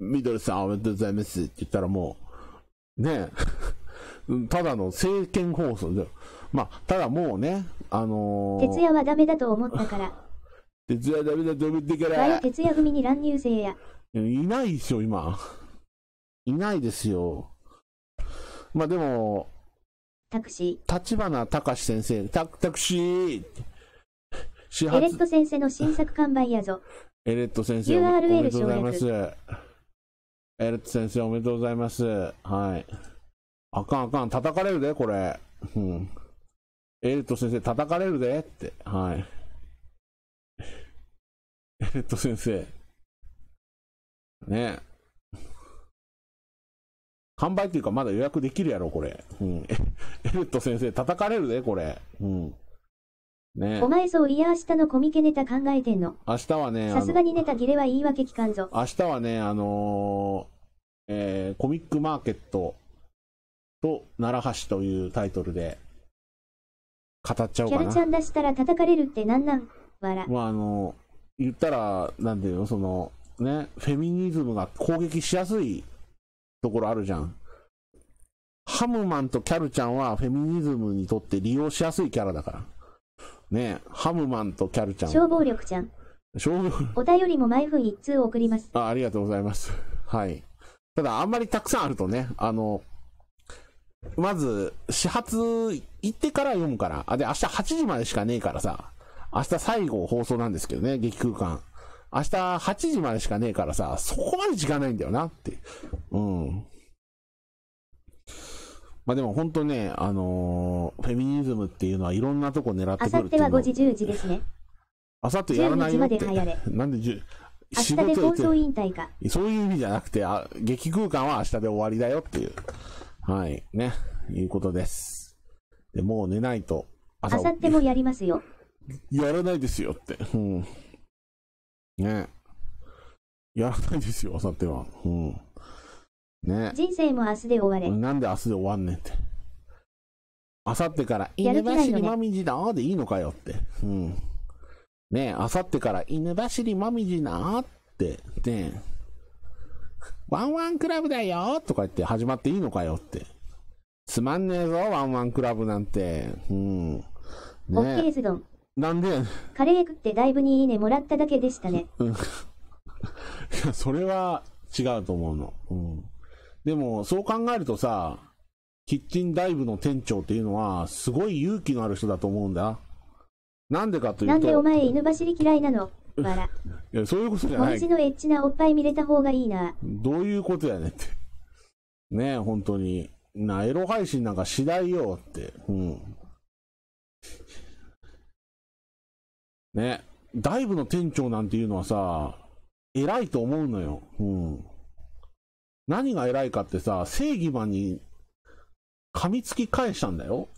A: ミドルさんおめでとうございますって言ったらもう、ね ただの政見放送で、まあ、ただもうね、あのー、徹夜
C: はダメだと思ったから。
A: 徹夜ダメだと思ってから。徹
C: 夜組に乱入生や。
A: いないですよ、今。いないですよ。まあでも、タクシー。立花隆先生、タクタクシーエレット
C: 先生の新作完売やぞ。
A: エレット先生、URL ありがとうございます。エルツ先生おめでとうございます。はい。あかんあかん、叩かれるで、これ。うん。エ
D: ルト先生、叩かれるでって。はい。エルト先生。ね
A: 完売っていうか、まだ予約できるやろ、これ。うん。エルト先生、叩かれるで、これ。うん。ねお前
C: そういや明日のコミケネタ考えてんの。
A: 明日はね、さすが
C: にネタ切れは言い訳聞かんぞ。
A: 明日はね、あのー、えー、コミックマーケットと奈良橋というタイトルで語っちゃおうかな。キャルちゃん
C: 出したら叩かれるってなんなん笑ま
A: ああのー、言ったら、なんていうの、その、ね、フェミニズムが攻撃しやすいところあるじゃん。ハムマンとキャルちゃんはフェミニズムにとって利用しやすいキャラだから。ねハムマンとキャルちゃん。消
C: 防力ちゃん。消防お便りも毎分一通送ります。
A: あありがとうございます。はい。ただ、あんまりたくさんあるとね、あの、まず、始発行ってから読むから。あ、で、明日8時までしかねえからさ。明日最後放送なんですけどね、劇空間。明日8時までしかねえからさ、そこまで時間ないんだよなって。うん。まあでも本当ね、あのー、フェミニズムっていうのはいろんなとこ狙ってくるっていうの。あさっては5時
C: 10時ですね。
A: あさってやらないよって。時まで流れ。なんで10、明日で放送引退か。そういう意味じゃなくて、あ劇空間は明日で終わりだよっていう。はい。ね。いうことです。でもう寝ないと。あさっ
C: てもやりますよ。
A: やらないですよって。うん。ね。やらないですよ、あさっては。うん。ね。人
C: 生も明日で終わ
A: れ。なんで明日で終わんねんって。明後日から、犬走りまみじなーでいいのかよって。うん。ねえ、明後日から犬走りまみじなーって、ねえ、ワンワンクラブだよとか言って始まっていいのかよって。つまんねえぞ、ワンワンクラブなんて。うん。オッケねえ、ーズドン。なんで、
C: カレー食ってだいぶにいいねもらっただけでしたね。
A: うん。いや、それは違うと思うの。うん。でも、そう考えるとさ、キッチンダイブの店長っていうのは、すごい勇気のある人だと思うんだ。なんでかというと。なんでお
C: 前犬走り嫌いなの笑。
A: いや、そういうことじゃない。の
C: エッチなおっぱい見れた方がいいな。
A: どういうことやねんって。ねえ、本当に。な、エロ配信なんかしないよって。うん。ね、ダイブの店長なんていうのはさ、偉いと思うのよ。うん。何が偉いかってさ、正義マンに噛みつき返したんだよ。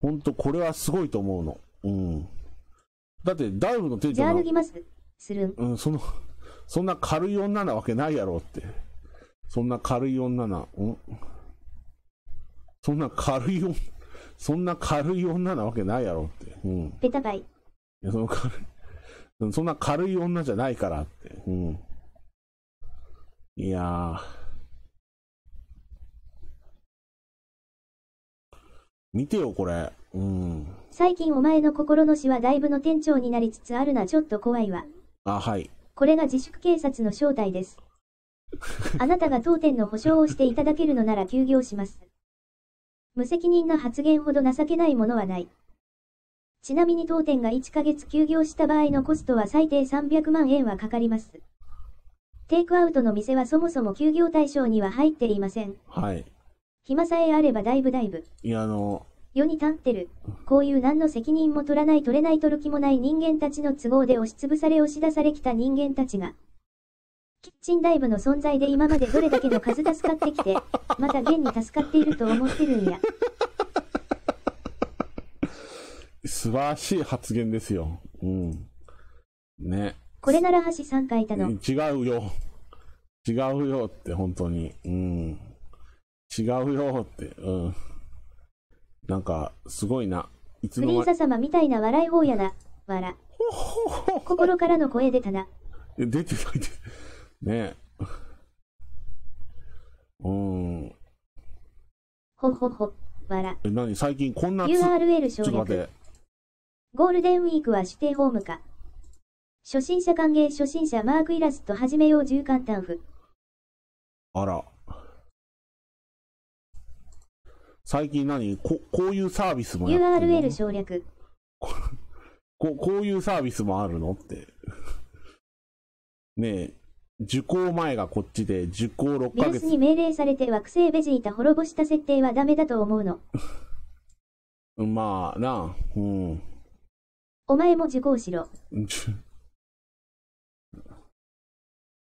A: ほんと、これはすごいと思うの。うん。だって、ダウの手じゃ歩きます。するん。うん、その、そんな軽い女なわけないやろって。そんな軽い女な、うん。そんな軽い女、そんな軽い女なわけないやろって。うん。ペタパイ。いや、その軽い、そんな軽い女じゃ
D: ないからって。うん。いや見てよ、これ。うん。
C: 最近お前の心の死はだいぶの店長になりつつあるな、ちょっと怖いわ。あ、はい。これが自粛警察の正体です。あなたが当店の保証をしていただけるのなら休業します。無責任な発言ほど情けないものはない。ちなみに当店が1ヶ月休業した場合のコストは最低300万円はかかります。テイクアウトの店はそもそも休業対象には入っていません。はい。暇さえあればだいぶだいぶ。
A: いや、あの、
C: 世に立ってる。こういう何の責任も取らない取れない取る気もない人間たちの都合で押しつぶされ押し出されきた人間たちが、キッチンダイブの存在で今までどれだけの数助かってきて、また現に助かっていると思ってるんや。
A: 素晴らしい発言ですよ。うん。ね。
C: これなら橋さん書いたの。
A: 違うよ。違うよって、本当に。うん。違うよって、うん。なんか、すごいな。いつも。プリンサ
C: 様みたいな笑い方やな。笑。心からの声出たな。
A: 出てないて。ねえ。うん。
C: ほほほ、笑。
A: え、なに最近こんな ?URL 省略。
C: ゴールデンウィークは指定ホームか。初心者歓迎初心者マークイラスト始めよう10簡単譜。
D: あら。
A: 最近何ここういうサービスもやってるの
C: ?URL 省略こ
A: こ。ういうサービスもあるのって。ねえ、受講前がこっちで、受講6ヶ月。ベルスに
C: 命令されて惑星ベジータ滅ぼした設定はダメだと思うの。
A: まあな、うん。
C: お前も受講しろ。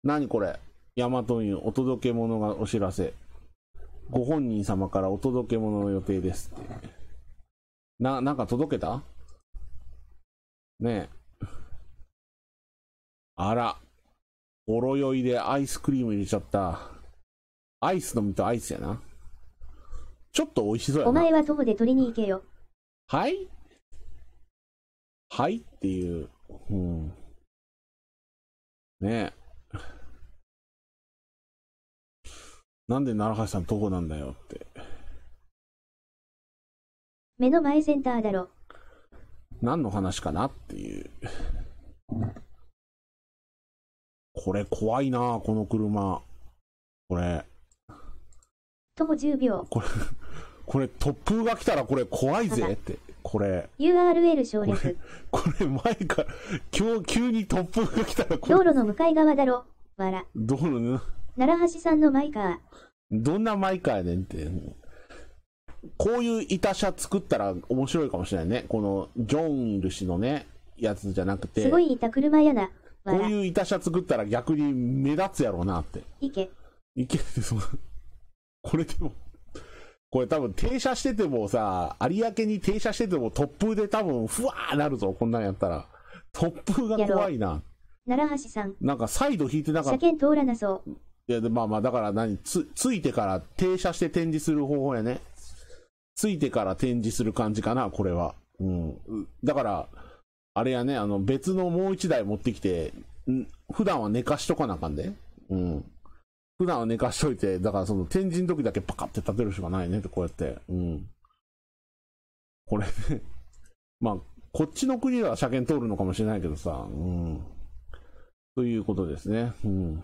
A: 何これヤト和湯お届け物がお知らせ。ご本人様からお届け物の予定ですって。な、なんか届けたねえ。あら。ほろ酔いでアイスクリーム入れちゃった。アイス飲みとアイスやな。ちょっと美味しそうやな。お
C: 前は徒歩で取りに行けよ。
A: はい
D: はいっていう。うん。ねえ。なんで奈良橋さん徒歩なんだよって。
B: 目の前センターだろ。
A: 何の話かなっていう。これ怖いなこの車。これ。
C: 徒歩10秒。これ、
A: これ突風が来たらこれ怖いぜって。これ。
C: URL 省略。
A: これ前から、今日急に突風が来たらこれ。道
C: 路の向かい側だろ。わら。
A: 道路の、
C: 奈良橋さんのマイカー。
A: どんなマイカーやねんって。こういう板車作ったら面白いかもしれないね。この、ジョンイル氏のね、やつじゃなくて。すご
C: い板車やな。こういう
A: 板車作ったら逆に目立つやろうなって。いけ。いけって、その、これでも、これ多分停車しててもさ、有明に停車してても突風で多分、ふわーなるぞ、こんなんやったら。突風が怖いな。
C: 奈良橋さん。
A: なんかサイド引いてなかった。車検
C: 通らなそう。
A: いや、で、まあまあ、だから何つ、ついてから停車して展示する方法やね。ついてから展示する感じかな、これは。うん。だから、あれやね、あの、別のもう一台持ってきて、普段は寝かしとかなあかんで。うん。普段は寝かしといて、だからその展示の時だけパカって立てるしかないねって、こうやって。うん。これね まあ、こっちの国では車検通るのかもしれないけどさ、うん。
D: ということですね。うん。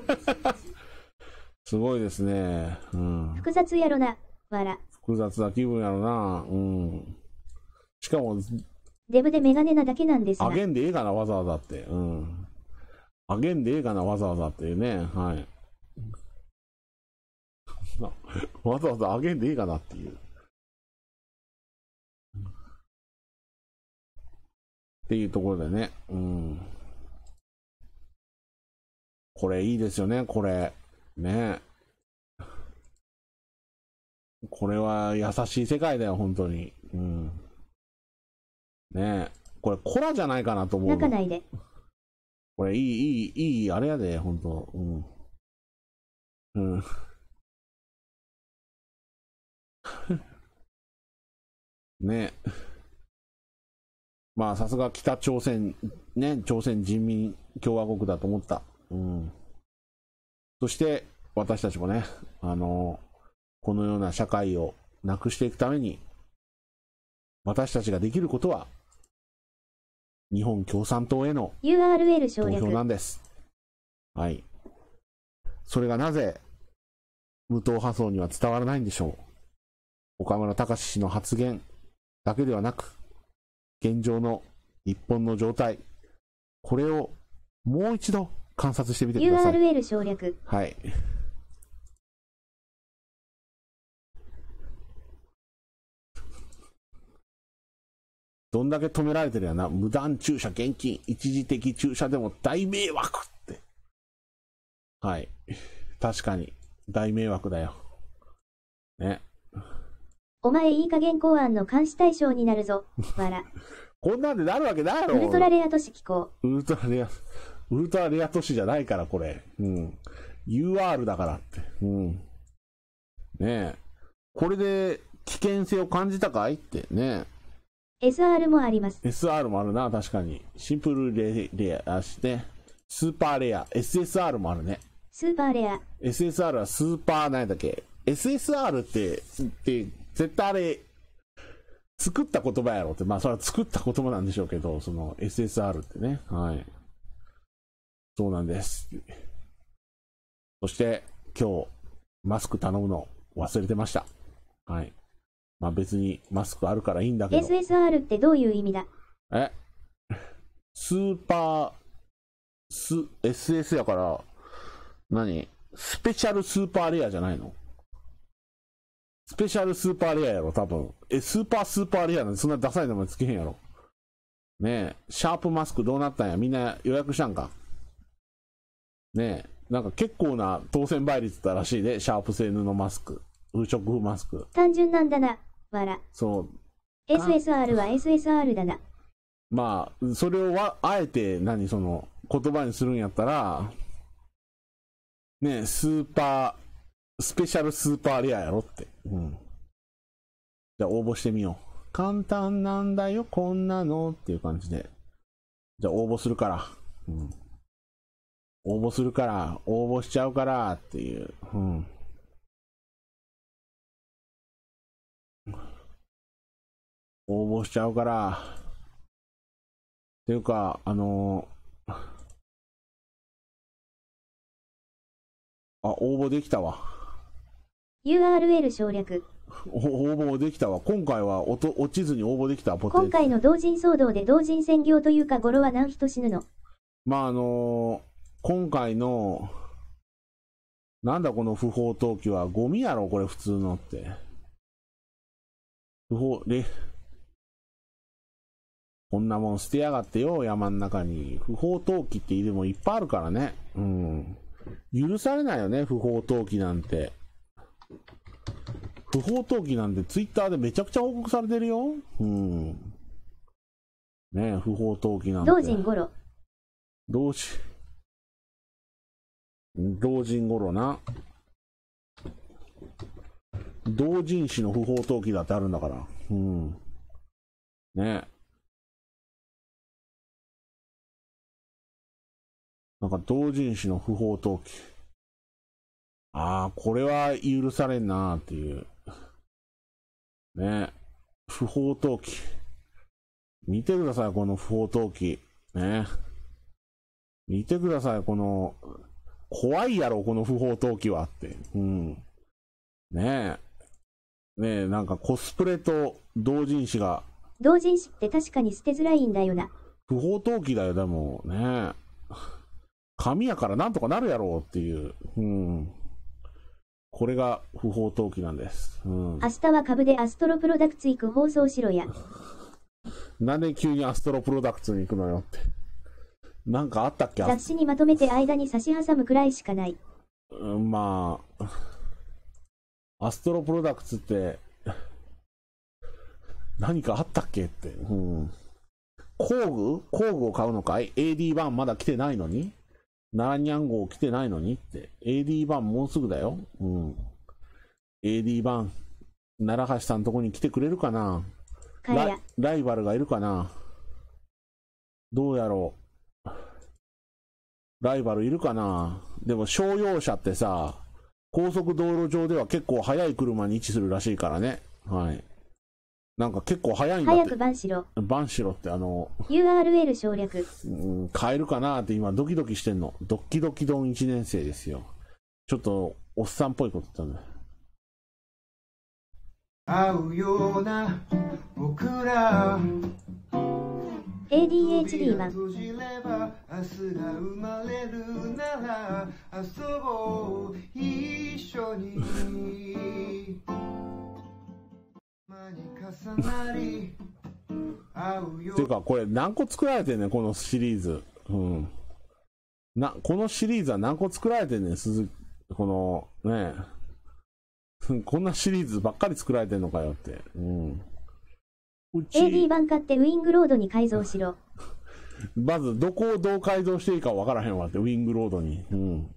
A: すごいですね。うん。
C: 複雑やろな、わら。
A: 複雑な気分やろな、うん。しかも、
C: デブでメガネなだけなんですあげ
A: んでええかな、わざわざって。うん。
D: あげんでええかな、わざわざっていうね。はい。わざわざあげんでいいかなっていう。っていうところでね。うん。これいいですよね、これ。ねえ。
A: これは優しい世界だよ、本当に。うん。ねえ。これ、コラじゃないかなと思う。泣かないで。これ、いい、い
D: い、いい、あれやで、本当うん。うん。ねえ。まあ、さすが北朝鮮、ね、朝鮮人民共和国だ
A: と思った。うん。そして、私たちもね、あの、このような社会をなくしていくために、私たちができることは、日本共産党への
B: 投票な
A: んです。はい。それがなぜ、無党派層には伝わらないんでしょう。岡村隆史氏の発言だけではなく、現状の日本の状態、これをもう一度
D: 観察してみてください。URL 省略。はい。
A: どんだけ止められてるやな、無断駐車現金、一時的駐車でも大迷惑って。はい。確かに、大迷惑だよ。ね。
C: お前いい加減公安の監視対象になるぞ、わら。
A: こんなんでなるわけないやろ。ウルトラレ
C: ア都市機構。
A: ウルトラレア、ウルトラレア都市じゃないから、これ。うん。UR だからって。うん。ねえ。これで危険性を感じたかいってね。
C: SR もあります。
A: SR もあるな、確かに。シンプルレレアして、スーパーレア、SSR もあるね。
C: スーパーレア。
A: SSR はスーパー、なんだっけ。SSR って、って絶対あれ、作った言葉やろって、まあそれは作った言葉なんでしょうけど、その SSR ってね。はい。そうなんです。そして、今日、マスク頼むの忘れてました。はい。まあ別にマスクあるからいいんだけど。
C: SSR ってどういう意味だ
A: え スーパー、ス、SS やから、何スペシャルスーパーレアじゃないのスペシャルスーパーレアやろ、多分。え、スーパースーパーレアなんてそんなダサい名前つけへんやろ。ねえ、シャープマスクどうなったんやみんな予約したんかねえ、なんか結構な当選倍率だらしいで、シャープ製布マスク。風食風マスク。
C: 単純なんだな。わら。そう。SSR は SSR だな。
A: まあ、それをわ、あえて、何、その、言葉にするんやったら、ねスーパー、スペシャルスーパーレアやろって。うん。じゃあ応募してみよう。簡単なんだよ、こんなのっていう感じで。じゃあ応募するから。うん。
D: 応募するから、応募しちゃうからっていう。うん。応募しちゃうから、っていうか、あのー、あ、応募できたわ。
C: URL 省略。
A: 応募できたわ。今回はおと落ちずに応募できた、今回
C: の同人騒動で同人専業というか語呂は何人死ぬの
A: まあ、あのー、今回の、なんだこの不法投棄は、ゴミやろ、これ普通のって。不法、れ、こんなもん捨てやがってよ、山ん中に。不法投棄ってでもいっぱいあるからね。うん。許されないよね、不法投棄なんて。不法投棄なんてツイッターでめちゃくちゃ報告されてるよ。うん。
D: ね不法投棄なんて。同人頃。同人。同人頃な。同人誌の不法投棄だってあるんだから。うん。ねえ。なんか同人誌の不法投棄。ああ、これは許されん
A: なーっていう。ね不法投棄。見てください、この不法投棄。ね見てください、この、怖いやろ、この不法投棄はって。うん。ねえ。ねえ、なんかコスプレと同人誌が。
C: 同人誌って確かに捨てづらいんだよな。
A: 不法投棄だよ、でも。ねえ。紙やからなんとかなるやろうっていう。うん。これが不法投棄なんです。うん、明
C: 日は株でアストロプロダクツ行く放送しろや。
A: なんで急にアストロプロダクツに行くのよって。なんかあったっけ雑
C: 誌にまとめて間に差し挟むくらいしかない。
A: うん、まあ、アストロプロダクツって、何かあったっけって。うん。工具工具を買うのかい ?AD1 まだ来てないのに奈良にゃん号来てないのにって。AD 版もうすぐだよ。うん。AD 版、奈良橋さんとこに来てくれるかなラライバルがいるかなどうやろう。ライバルいるかなでも商用車ってさ、高速道路上では結構速い車に位置するらしいからね。はい。なんか結構早いんだ早くバンろ。晩バンってあの、
C: URL 省略。
A: うん、変えるかなって今ドキドキしてんの。ドッキドキドン1年生ですよ。ちょっと、おっさんっぽいこと言ったね。
B: 会うような僕ら
C: ADHD はが生まれ
G: るなら遊ぼう一緒に
A: ていうか、これ何個作られてんねん、このシリーズ。うん。な、このシリーズは何個作られてんねん、鈴木、この、ねえ。こんなシリーズばっかり作られてんのかよって。うん。う
C: ち。AD 版買ってウィングロードに改造しろ。
A: まず、どこをどう改造していいかわからへんわって、ウィングロードに。うん。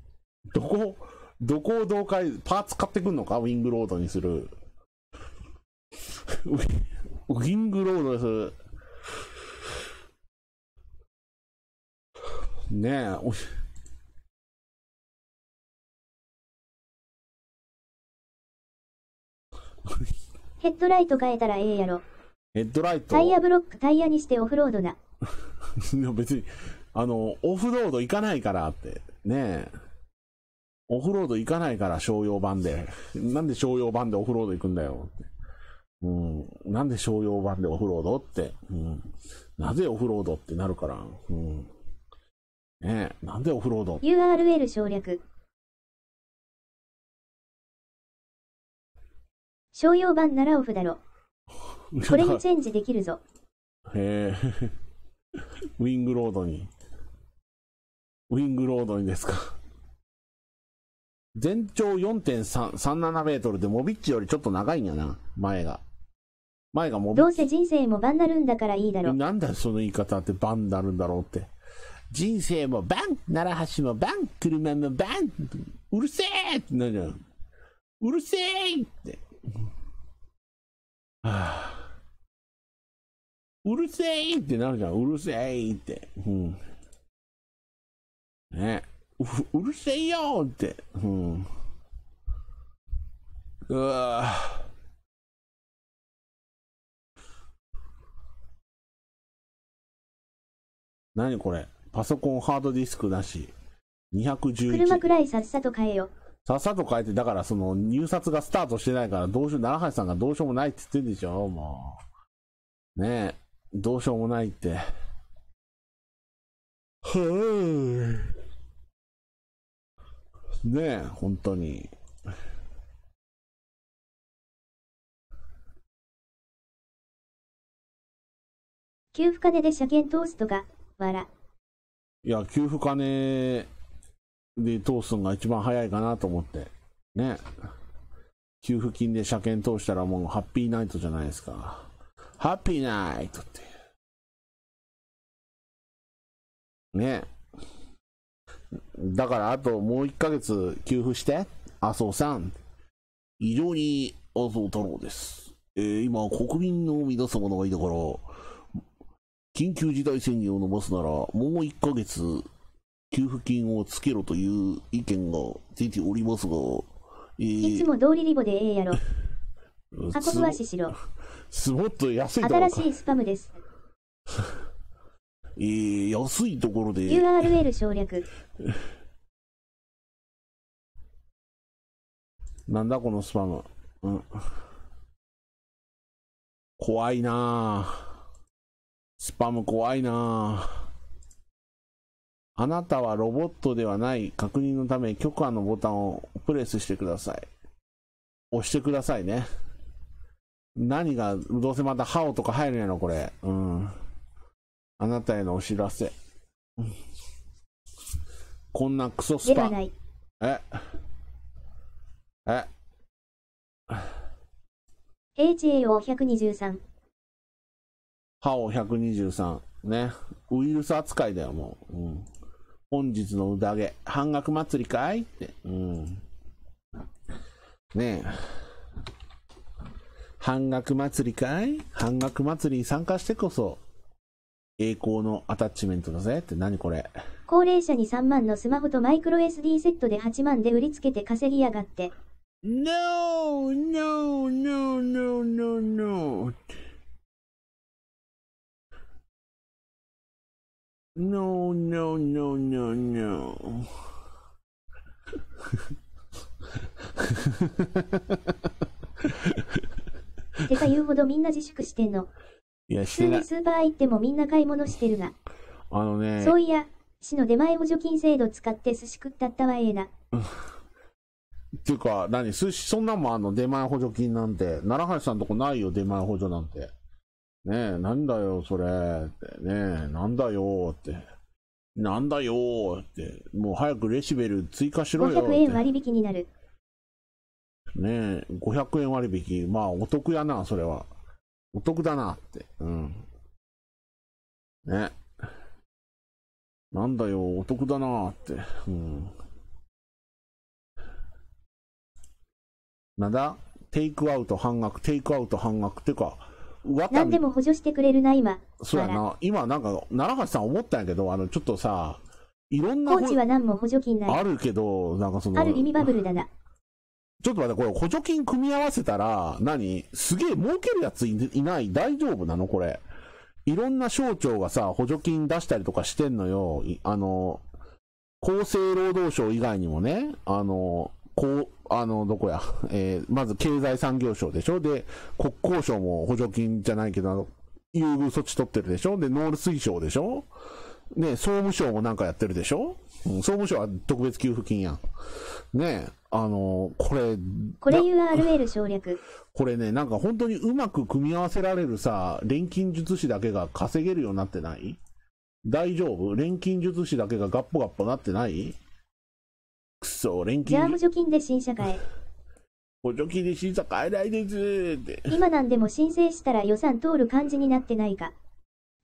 A: どこ、どこをどう改、パーツ買ってくんのかウィングロードにする。ウィングロードです。
D: ねえ、おし、
C: ヘッドライト変えたらええやろ。
D: ヘッドライトタイヤ
C: ブロックタイヤにしてオフロードな。
A: 別に、あの、オフロード行かないからって。ねえ。オフロード行かないから商用版で。なんで商用版でオフロード行くんだよって。うん、なんで商用版でオフロードって、
E: う
D: ん、なぜオフロードってなるから、うん。ねえ、なんでオフロード
B: ?URL 省略。
C: 商用版ならオフだろ。これにチェンジできるぞ。
A: へえ。ウィングロードに。ウィングロードにですか。全長4.37メートルで、モビッチよりちょっと長いんやな。前が。前がもう。ど
C: うせ人生もンなるんだから
A: いいだろ。なんだよ、その言い方ってバになるんだろうって。人生もバン奈良橋もバン車もバンうるせえってなるじゃん。うるせえっ
D: て。はあ、うるせえってなるじゃん。うるせえって。うん。ねう。うるせえよって。うん。うわぁ。何これパソコンハードディスクなし。
A: 211。車く
C: らいさっさと変えよ。
A: さっさと変えて、だからその入札がスタートしてないから、どうしよう、奈良橋さんがどうしようもないって言ってんでしょもう。ねえ、ど
D: うしようもないって。はぁ。ねえ、本当に。
C: 給付金で車検通すとか、
D: いや、給付金
A: で通すのが一番早いかなと思って。ね。給付金で車検通したらもうハッピーナイトじゃないですか。
D: ハッピーナイトって。ね。だからあともう1ヶ月給付して、麻生さん。非常
A: に麻生太郎です。えー、今、国民の皆様のところ。緊急事態宣言を伸ばすなら、もう1ヶ月、給付金をつけろという意見が出ておりますが、えー、いつも
C: 通りリボでええやろ。
A: 運ぶ足しろ。スモッと安いところ新し
C: いスパムです。
D: えー、安いところで。
C: URL 省略。
D: なんだこのスパム。うん。怖いなぁ。
A: スパム怖いなあなたはロボットではない確認のため許可のボタンをプレスしてください。押してくださいね。何が、どうせまたハオとか入るんやろ、これ。うん。あなたへのお知らせ。こ
D: んなクソスパ。ええ
C: ?HAO123
D: 覇王
A: 123。ね。ウイルス扱いだよ、もう。うん、本日の宴。半額祭りかいって。うん。ねえ。半額祭りかい半額祭りに参加してこそ、栄光のアタッチメントだぜって何これ。
C: 高齢者に3万のスマホとマイクロ SD セットで8万で売りつけて稼ぎやがって。
D: No, no, no, no, no, no. No, no, no, no, no.
C: て か言うほどみんな自粛してんの。
D: いや、普通にス
C: ーパー行ってもみんな買い物してるが。
A: あのね、そうい
C: や、市の出前補助金制度使って寿司食ったったわええな。っ
A: ていうか、何、寿司、そんなんもんあの出前補助金なんて。奈良橋さんとこないよ、出前補助なんて。ねえ、なんだよ、それ、ってねえ、なんだよ、って。なんだよ、って。もう早くレシベル追加しろよ。500円
C: 割引になる。
A: ねえ、500円割引。まあ、お得やな、それは。お得だな、って。うん。
D: ね。なんだよ、お得だな、って。うん。なんだ
A: テイクアウト半額、テイクアウト半額ってか、何で
C: も補助してくれるな、今。
A: そうやな。今、なんか、奈良橋さん思ったんやけど、あの、ちょっとさ、いろんな。コは何も補助金ない。あるけど、なんかその。ある意味バブルだな。ちょっと待って、これ補助金組み合わせたら、何すげえ儲けるやついない大丈夫なのこれ。いろんな省庁がさ、補助金出したりとかしてんのよ。あの、厚生労働省以外にもね、あの、こう、あの、どこや、えー、まず経済産業省でしょで、国交省も補助金じゃないけど、優遇措置取ってるでしょで、農水省でしょね、総務省もなんかやってるでしょ、うん、総務省は特別給付金やん。ねあのー、これ、これ
C: URL 省
E: 略。
A: これね、なんか本当にうまく組み合わせられるさ、錬金術師だけが稼げるようになってない大丈夫錬金術師だけがガッポガッポなってないくそ、俺んじゃあ補
C: 助金で新車買え。
A: 補助金で審査買えないですって。
C: 今なんでも申請したら予算通る感じになってないか。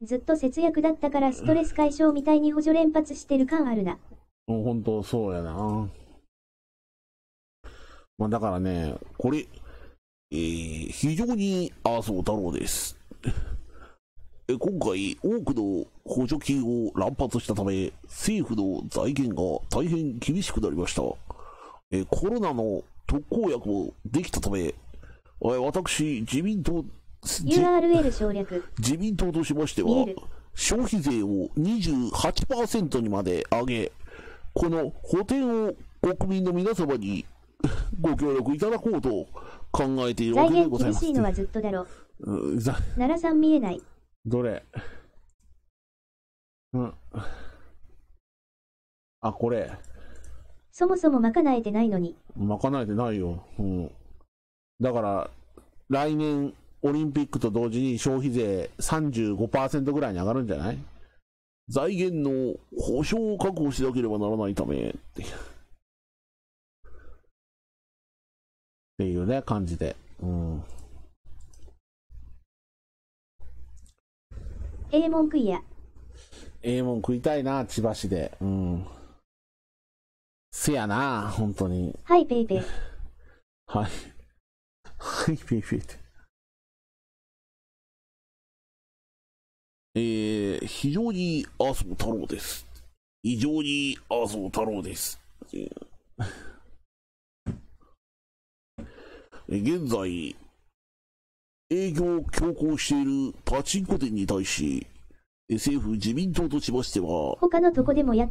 C: ずっと節約だったからストレス解消みたいに補助連発してる感あるな。
A: もう本当そうやな。まあだからね、これ、えー、非常に麻生太郎です。今回多くの補助金を乱発したため、政府の財源が大変厳しくなりました。えコロナの特効薬もできたため、私、自民党、URL 省略自民党としましては、消費税を28%にまで上げ、この補填を国民の皆様に ご協力いただこうと考えているわけでございます。財源厳しいの
C: はずっとだろ。奈良さん見えない。
A: どれうん。あ、これ。
C: そもそもまかなてないのに。
A: まかなてないよ。うん。だから、来年、オリンピックと同時に消費税35%ぐらいに上がるんじゃない財源の保障を確保しなければならないため
D: っていう。っていうね、感じで。うん。
C: ええもん食いや。
A: ええもん食いたいな、千葉市で。うん。
D: せやな、本当に。はい、ペイペイ。はい。はい、ペイペイって。えー、非常に麻生太郎です。非常に麻生太郎
A: です。現在、営業を強行しているパチンコ店に対し、政府自民党としましては、
C: 他のとこでもやっ